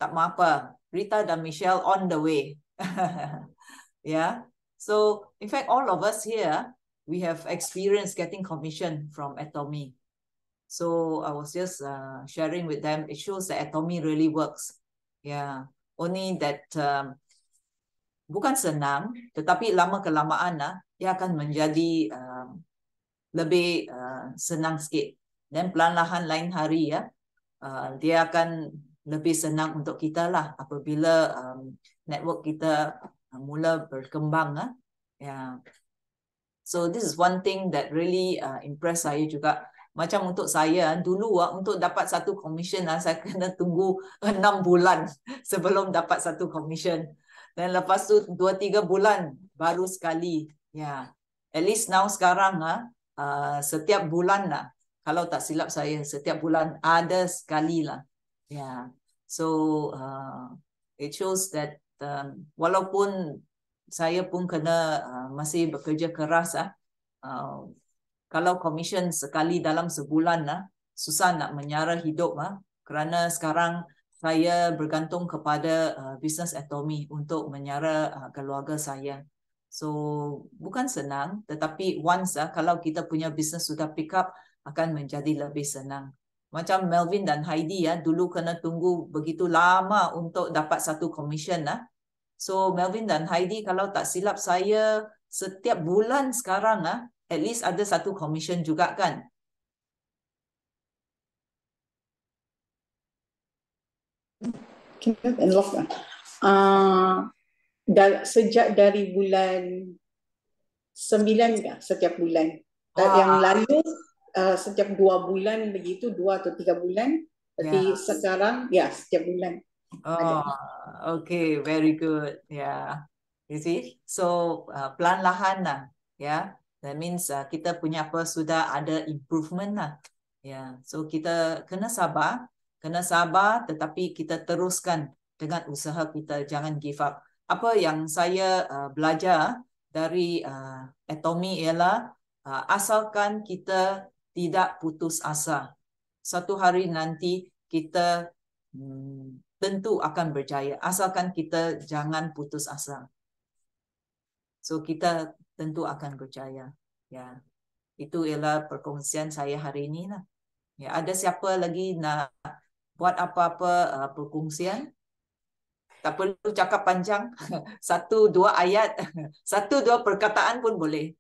Tak apa. Rita dan Michelle on the way. *laughs* ya. Yeah. So, in fact, all of us here, we have experience getting commission from Atomy. So I was just uh, sharing with them. It shows that atomy really works. Yeah. Only that um, bukan senang, tetapi lama kelamaan lah, ia akan menjadi um, lebih uh, senang sikit. Dan pelan lahan lain hari ya, uh, dia akan lebih senang untuk kita lah apabila um, network kita uh, mula berkembang lah. Yeah. So this is one thing that really uh, impress saya juga macam untuk saya ah, dulu ah untuk dapat satu komisen, ah, *laughs* saya kena tunggu enam bulan *laughs* sebelum dapat satu komisen. dan lepas tu dua tiga bulan baru sekali ya yeah. at least now sekarang ah uh, setiap bulan lah kalau tak silap saya setiap bulan ada sekali lah ya yeah. so uh, it shows that um, walaupun saya pun kena uh, masih bekerja keras ah uh, kalau komisen sekali dalam sebulan lah susah nak menyara hidup lah kerana sekarang saya bergantung kepada uh, ah, bisnes Atomi untuk menyara ah, keluarga saya. So bukan senang tetapi once uh, kalau kita punya bisnes sudah pick up akan menjadi lebih senang. Macam Melvin dan Heidi ya dulu kena tunggu begitu lama untuk dapat satu komisen lah. So Melvin dan Heidi kalau tak silap saya setiap bulan sekarang ah at least ada satu komisen juga kan? Kenneth and Ah, uh, sejak dari bulan sembilan kah setiap bulan? Ah. Yang lalu uh, setiap dua bulan begitu dua atau tiga bulan. Tapi yeah. sekarang ya yeah, setiap bulan. Oh, okay, very good. Yeah, you see. So uh, ah, pelan lahan lah, yeah. That means uh, kita punya apa sudah ada improvement lah. Yeah. So kita kena sabar. Kena sabar tetapi kita teruskan dengan usaha kita. Jangan give up. Apa yang saya uh, belajar dari uh, atomi ialah uh, asalkan kita tidak putus asa. Satu hari nanti kita hmm, tentu akan berjaya. Asalkan kita jangan putus asa. So kita tentu akan berjaya. Ya, itu ialah perkongsian saya hari ini. lah. Ya, ada siapa lagi nak buat apa-apa uh, perkongsian? Tak perlu cakap panjang. *laughs* Satu dua ayat, *laughs* satu dua perkataan pun boleh.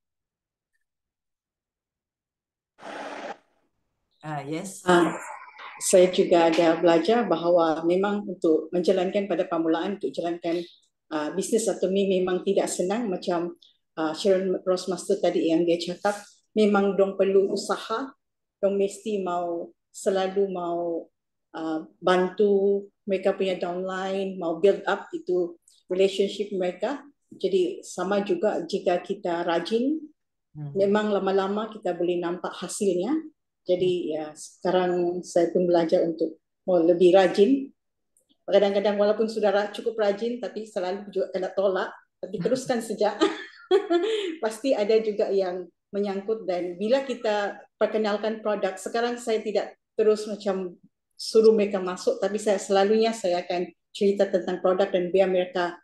Ah uh, yes. Uh. Saya juga ada belajar bahawa memang untuk menjalankan pada permulaan untuk jalankan uh, bisnes atau ni memang tidak senang macam uh, ah, Sharon Rosmaster tadi yang dia cakap memang dong perlu usaha dong mesti mau selalu mau uh, bantu mereka punya downline mau build up itu relationship mereka jadi sama juga jika kita rajin hmm. memang lama-lama kita boleh nampak hasilnya jadi hmm. ya sekarang saya pun belajar untuk mau lebih rajin kadang-kadang walaupun sudah cukup rajin tapi selalu juga kena tolak tapi teruskan *laughs* sejak *laughs* *laughs* pasti ada juga yang menyangkut dan bila kita perkenalkan produk sekarang saya tidak terus macam suruh mereka masuk tapi saya selalunya saya akan cerita tentang produk dan biar mereka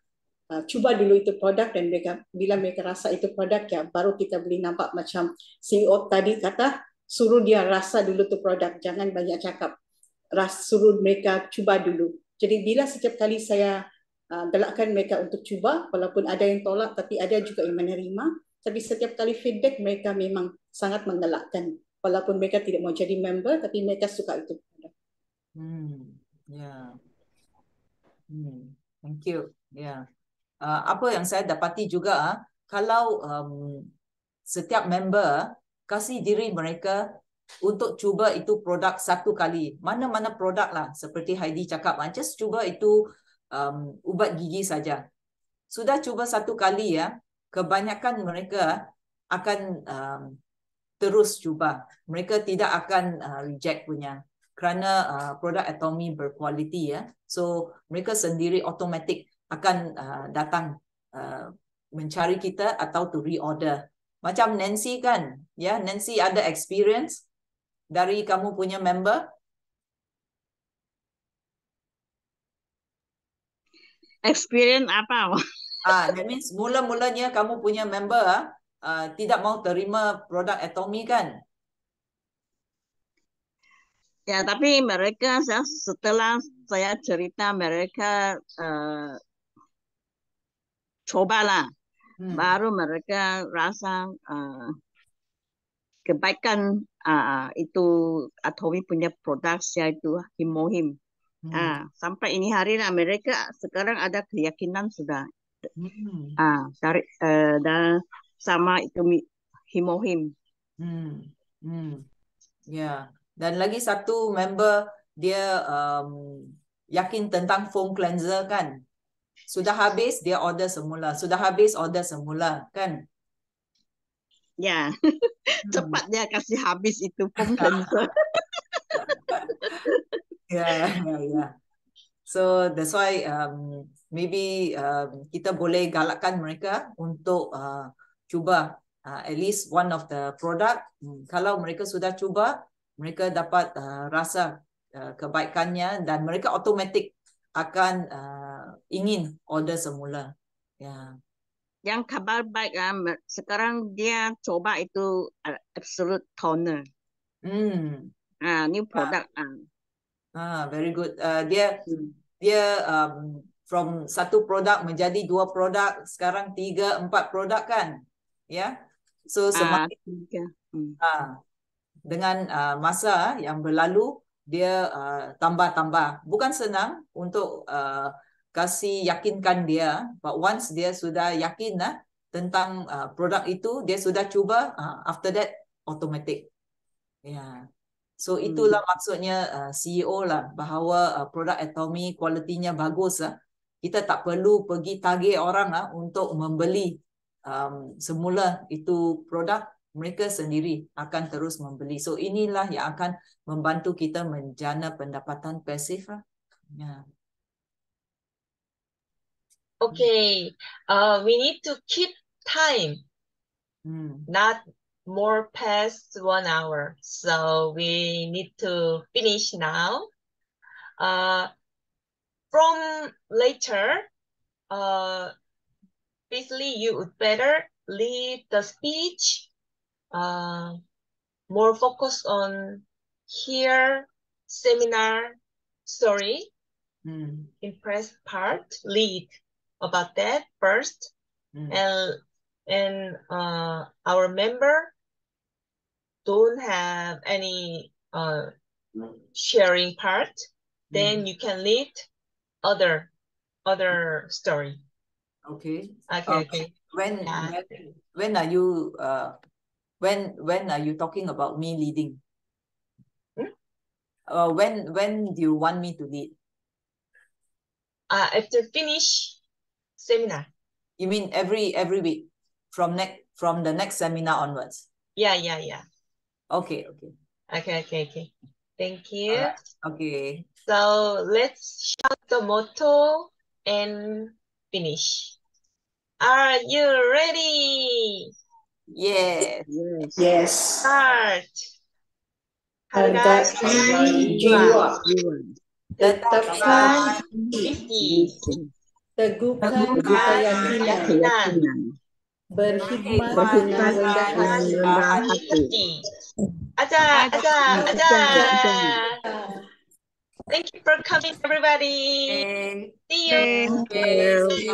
uh, cuba dulu itu produk dan mereka bila mereka rasa itu produk ya baru kita beli nampak macam CEO tadi kata suruh dia rasa dulu tu produk jangan banyak cakap Ras, suruh mereka cuba dulu jadi bila setiap kali saya Ah, galakkan mereka untuk cuba walaupun ada yang tolak tapi ada juga yang menerima tapi setiap kali feedback mereka memang sangat menggalakkan walaupun mereka tidak mau jadi member tapi mereka suka itu. Hmm. Ya. Yeah. Hmm. Thank you. Ya. Yeah. Uh, apa yang saya dapati juga ah, kalau um, setiap member kasih diri mereka untuk cuba itu produk satu kali. Mana-mana produk lah seperti Heidi cakap. Ah, just cuba itu um, ubat gigi saja. Sudah cuba satu kali ya, kebanyakan mereka akan um, terus cuba. Mereka tidak akan uh, reject punya kerana uh, produk atomi berkualiti ya. So mereka sendiri automatic akan uh, datang uh, mencari kita atau to reorder. Macam Nancy kan, ya Nancy ada experience dari kamu punya member experience apa? Ah, that means mula-mulanya kamu punya member ah uh, tidak mau terima produk atomi kan? Ya, tapi mereka saya setelah saya cerita mereka uh, lah, Hmm. Baru mereka rasa uh, kebaikan uh, itu atomi punya produk saya itu himohim. -him. Hmm. Ha, sampai ini hari lah mereka sekarang ada keyakinan sudah. Hmm. Ah, ha, eh uh, sama itu himohim. Hmm. Hmm. Ya. Yeah. Dan lagi satu member dia um, yakin tentang foam cleanser kan. Sudah habis dia order semula. Sudah habis order semula kan. Ya. Yeah. *laughs* Hmm. Cepat dia kasih habis itu foam *laughs* cleanser yeah, yeah. So that's why um, maybe um kita boleh galakkan mereka untuk uh, cuba uh, at least one of the product. Hmm, kalau mereka sudah cuba, mereka dapat uh, rasa uh, kebaikannya dan mereka automatik akan uh, ingin order semula. Yeah. Yang kabar baik ah, sekarang dia coba itu uh, absolute toner. Hmm. Ah, new product ah. Yeah. Ah, very good. Uh, dia dia um, from satu produk menjadi dua produk, sekarang tiga, empat produk kan? Ya. Yeah? So ah, semakin ah, hmm. okay. ah, dengan uh, masa yang berlalu dia tambah-tambah. Uh, Bukan senang untuk uh, kasih yakinkan dia, but once dia sudah yakin lah tentang uh, produk itu, dia sudah cuba, uh, after that automatic. Ya. Yeah. So hmm. itulah hmm. maksudnya uh, CEO lah bahawa uh, produk Atomy kualitinya bagus lah. Kita tak perlu pergi target orang lah untuk membeli um, semula itu produk mereka sendiri akan terus membeli. So inilah yang akan membantu kita menjana pendapatan pasif lah. Yeah. Okay, uh, we need to keep time, hmm. not more past one hour, so we need to finish now. Uh, from later, uh, basically you would better leave the speech uh, more focused on here seminar story, mm. impressed part, lead about that first. Mm. And, and uh, our member don't have any uh, sharing part, then mm. you can lead other other story. Okay. Okay. okay. Uh, okay. When, when when are you uh when when are you talking about me leading? Hmm? Uh, when when do you want me to lead? Uh, after finish seminar. You mean every every week from next from the next seminar onwards? Yeah, yeah, yeah. Okay, okay. Okay, okay, okay. Thank you. Right. Okay. So let's shout the motto and finish. Are you ready? Yes. Yes. yes. Start. Tetapkan teguhkan keyakinan berkhidmat dengan Thank you for coming, everybody. Thank See you. Thank you. Thank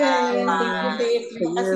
you. Thank you.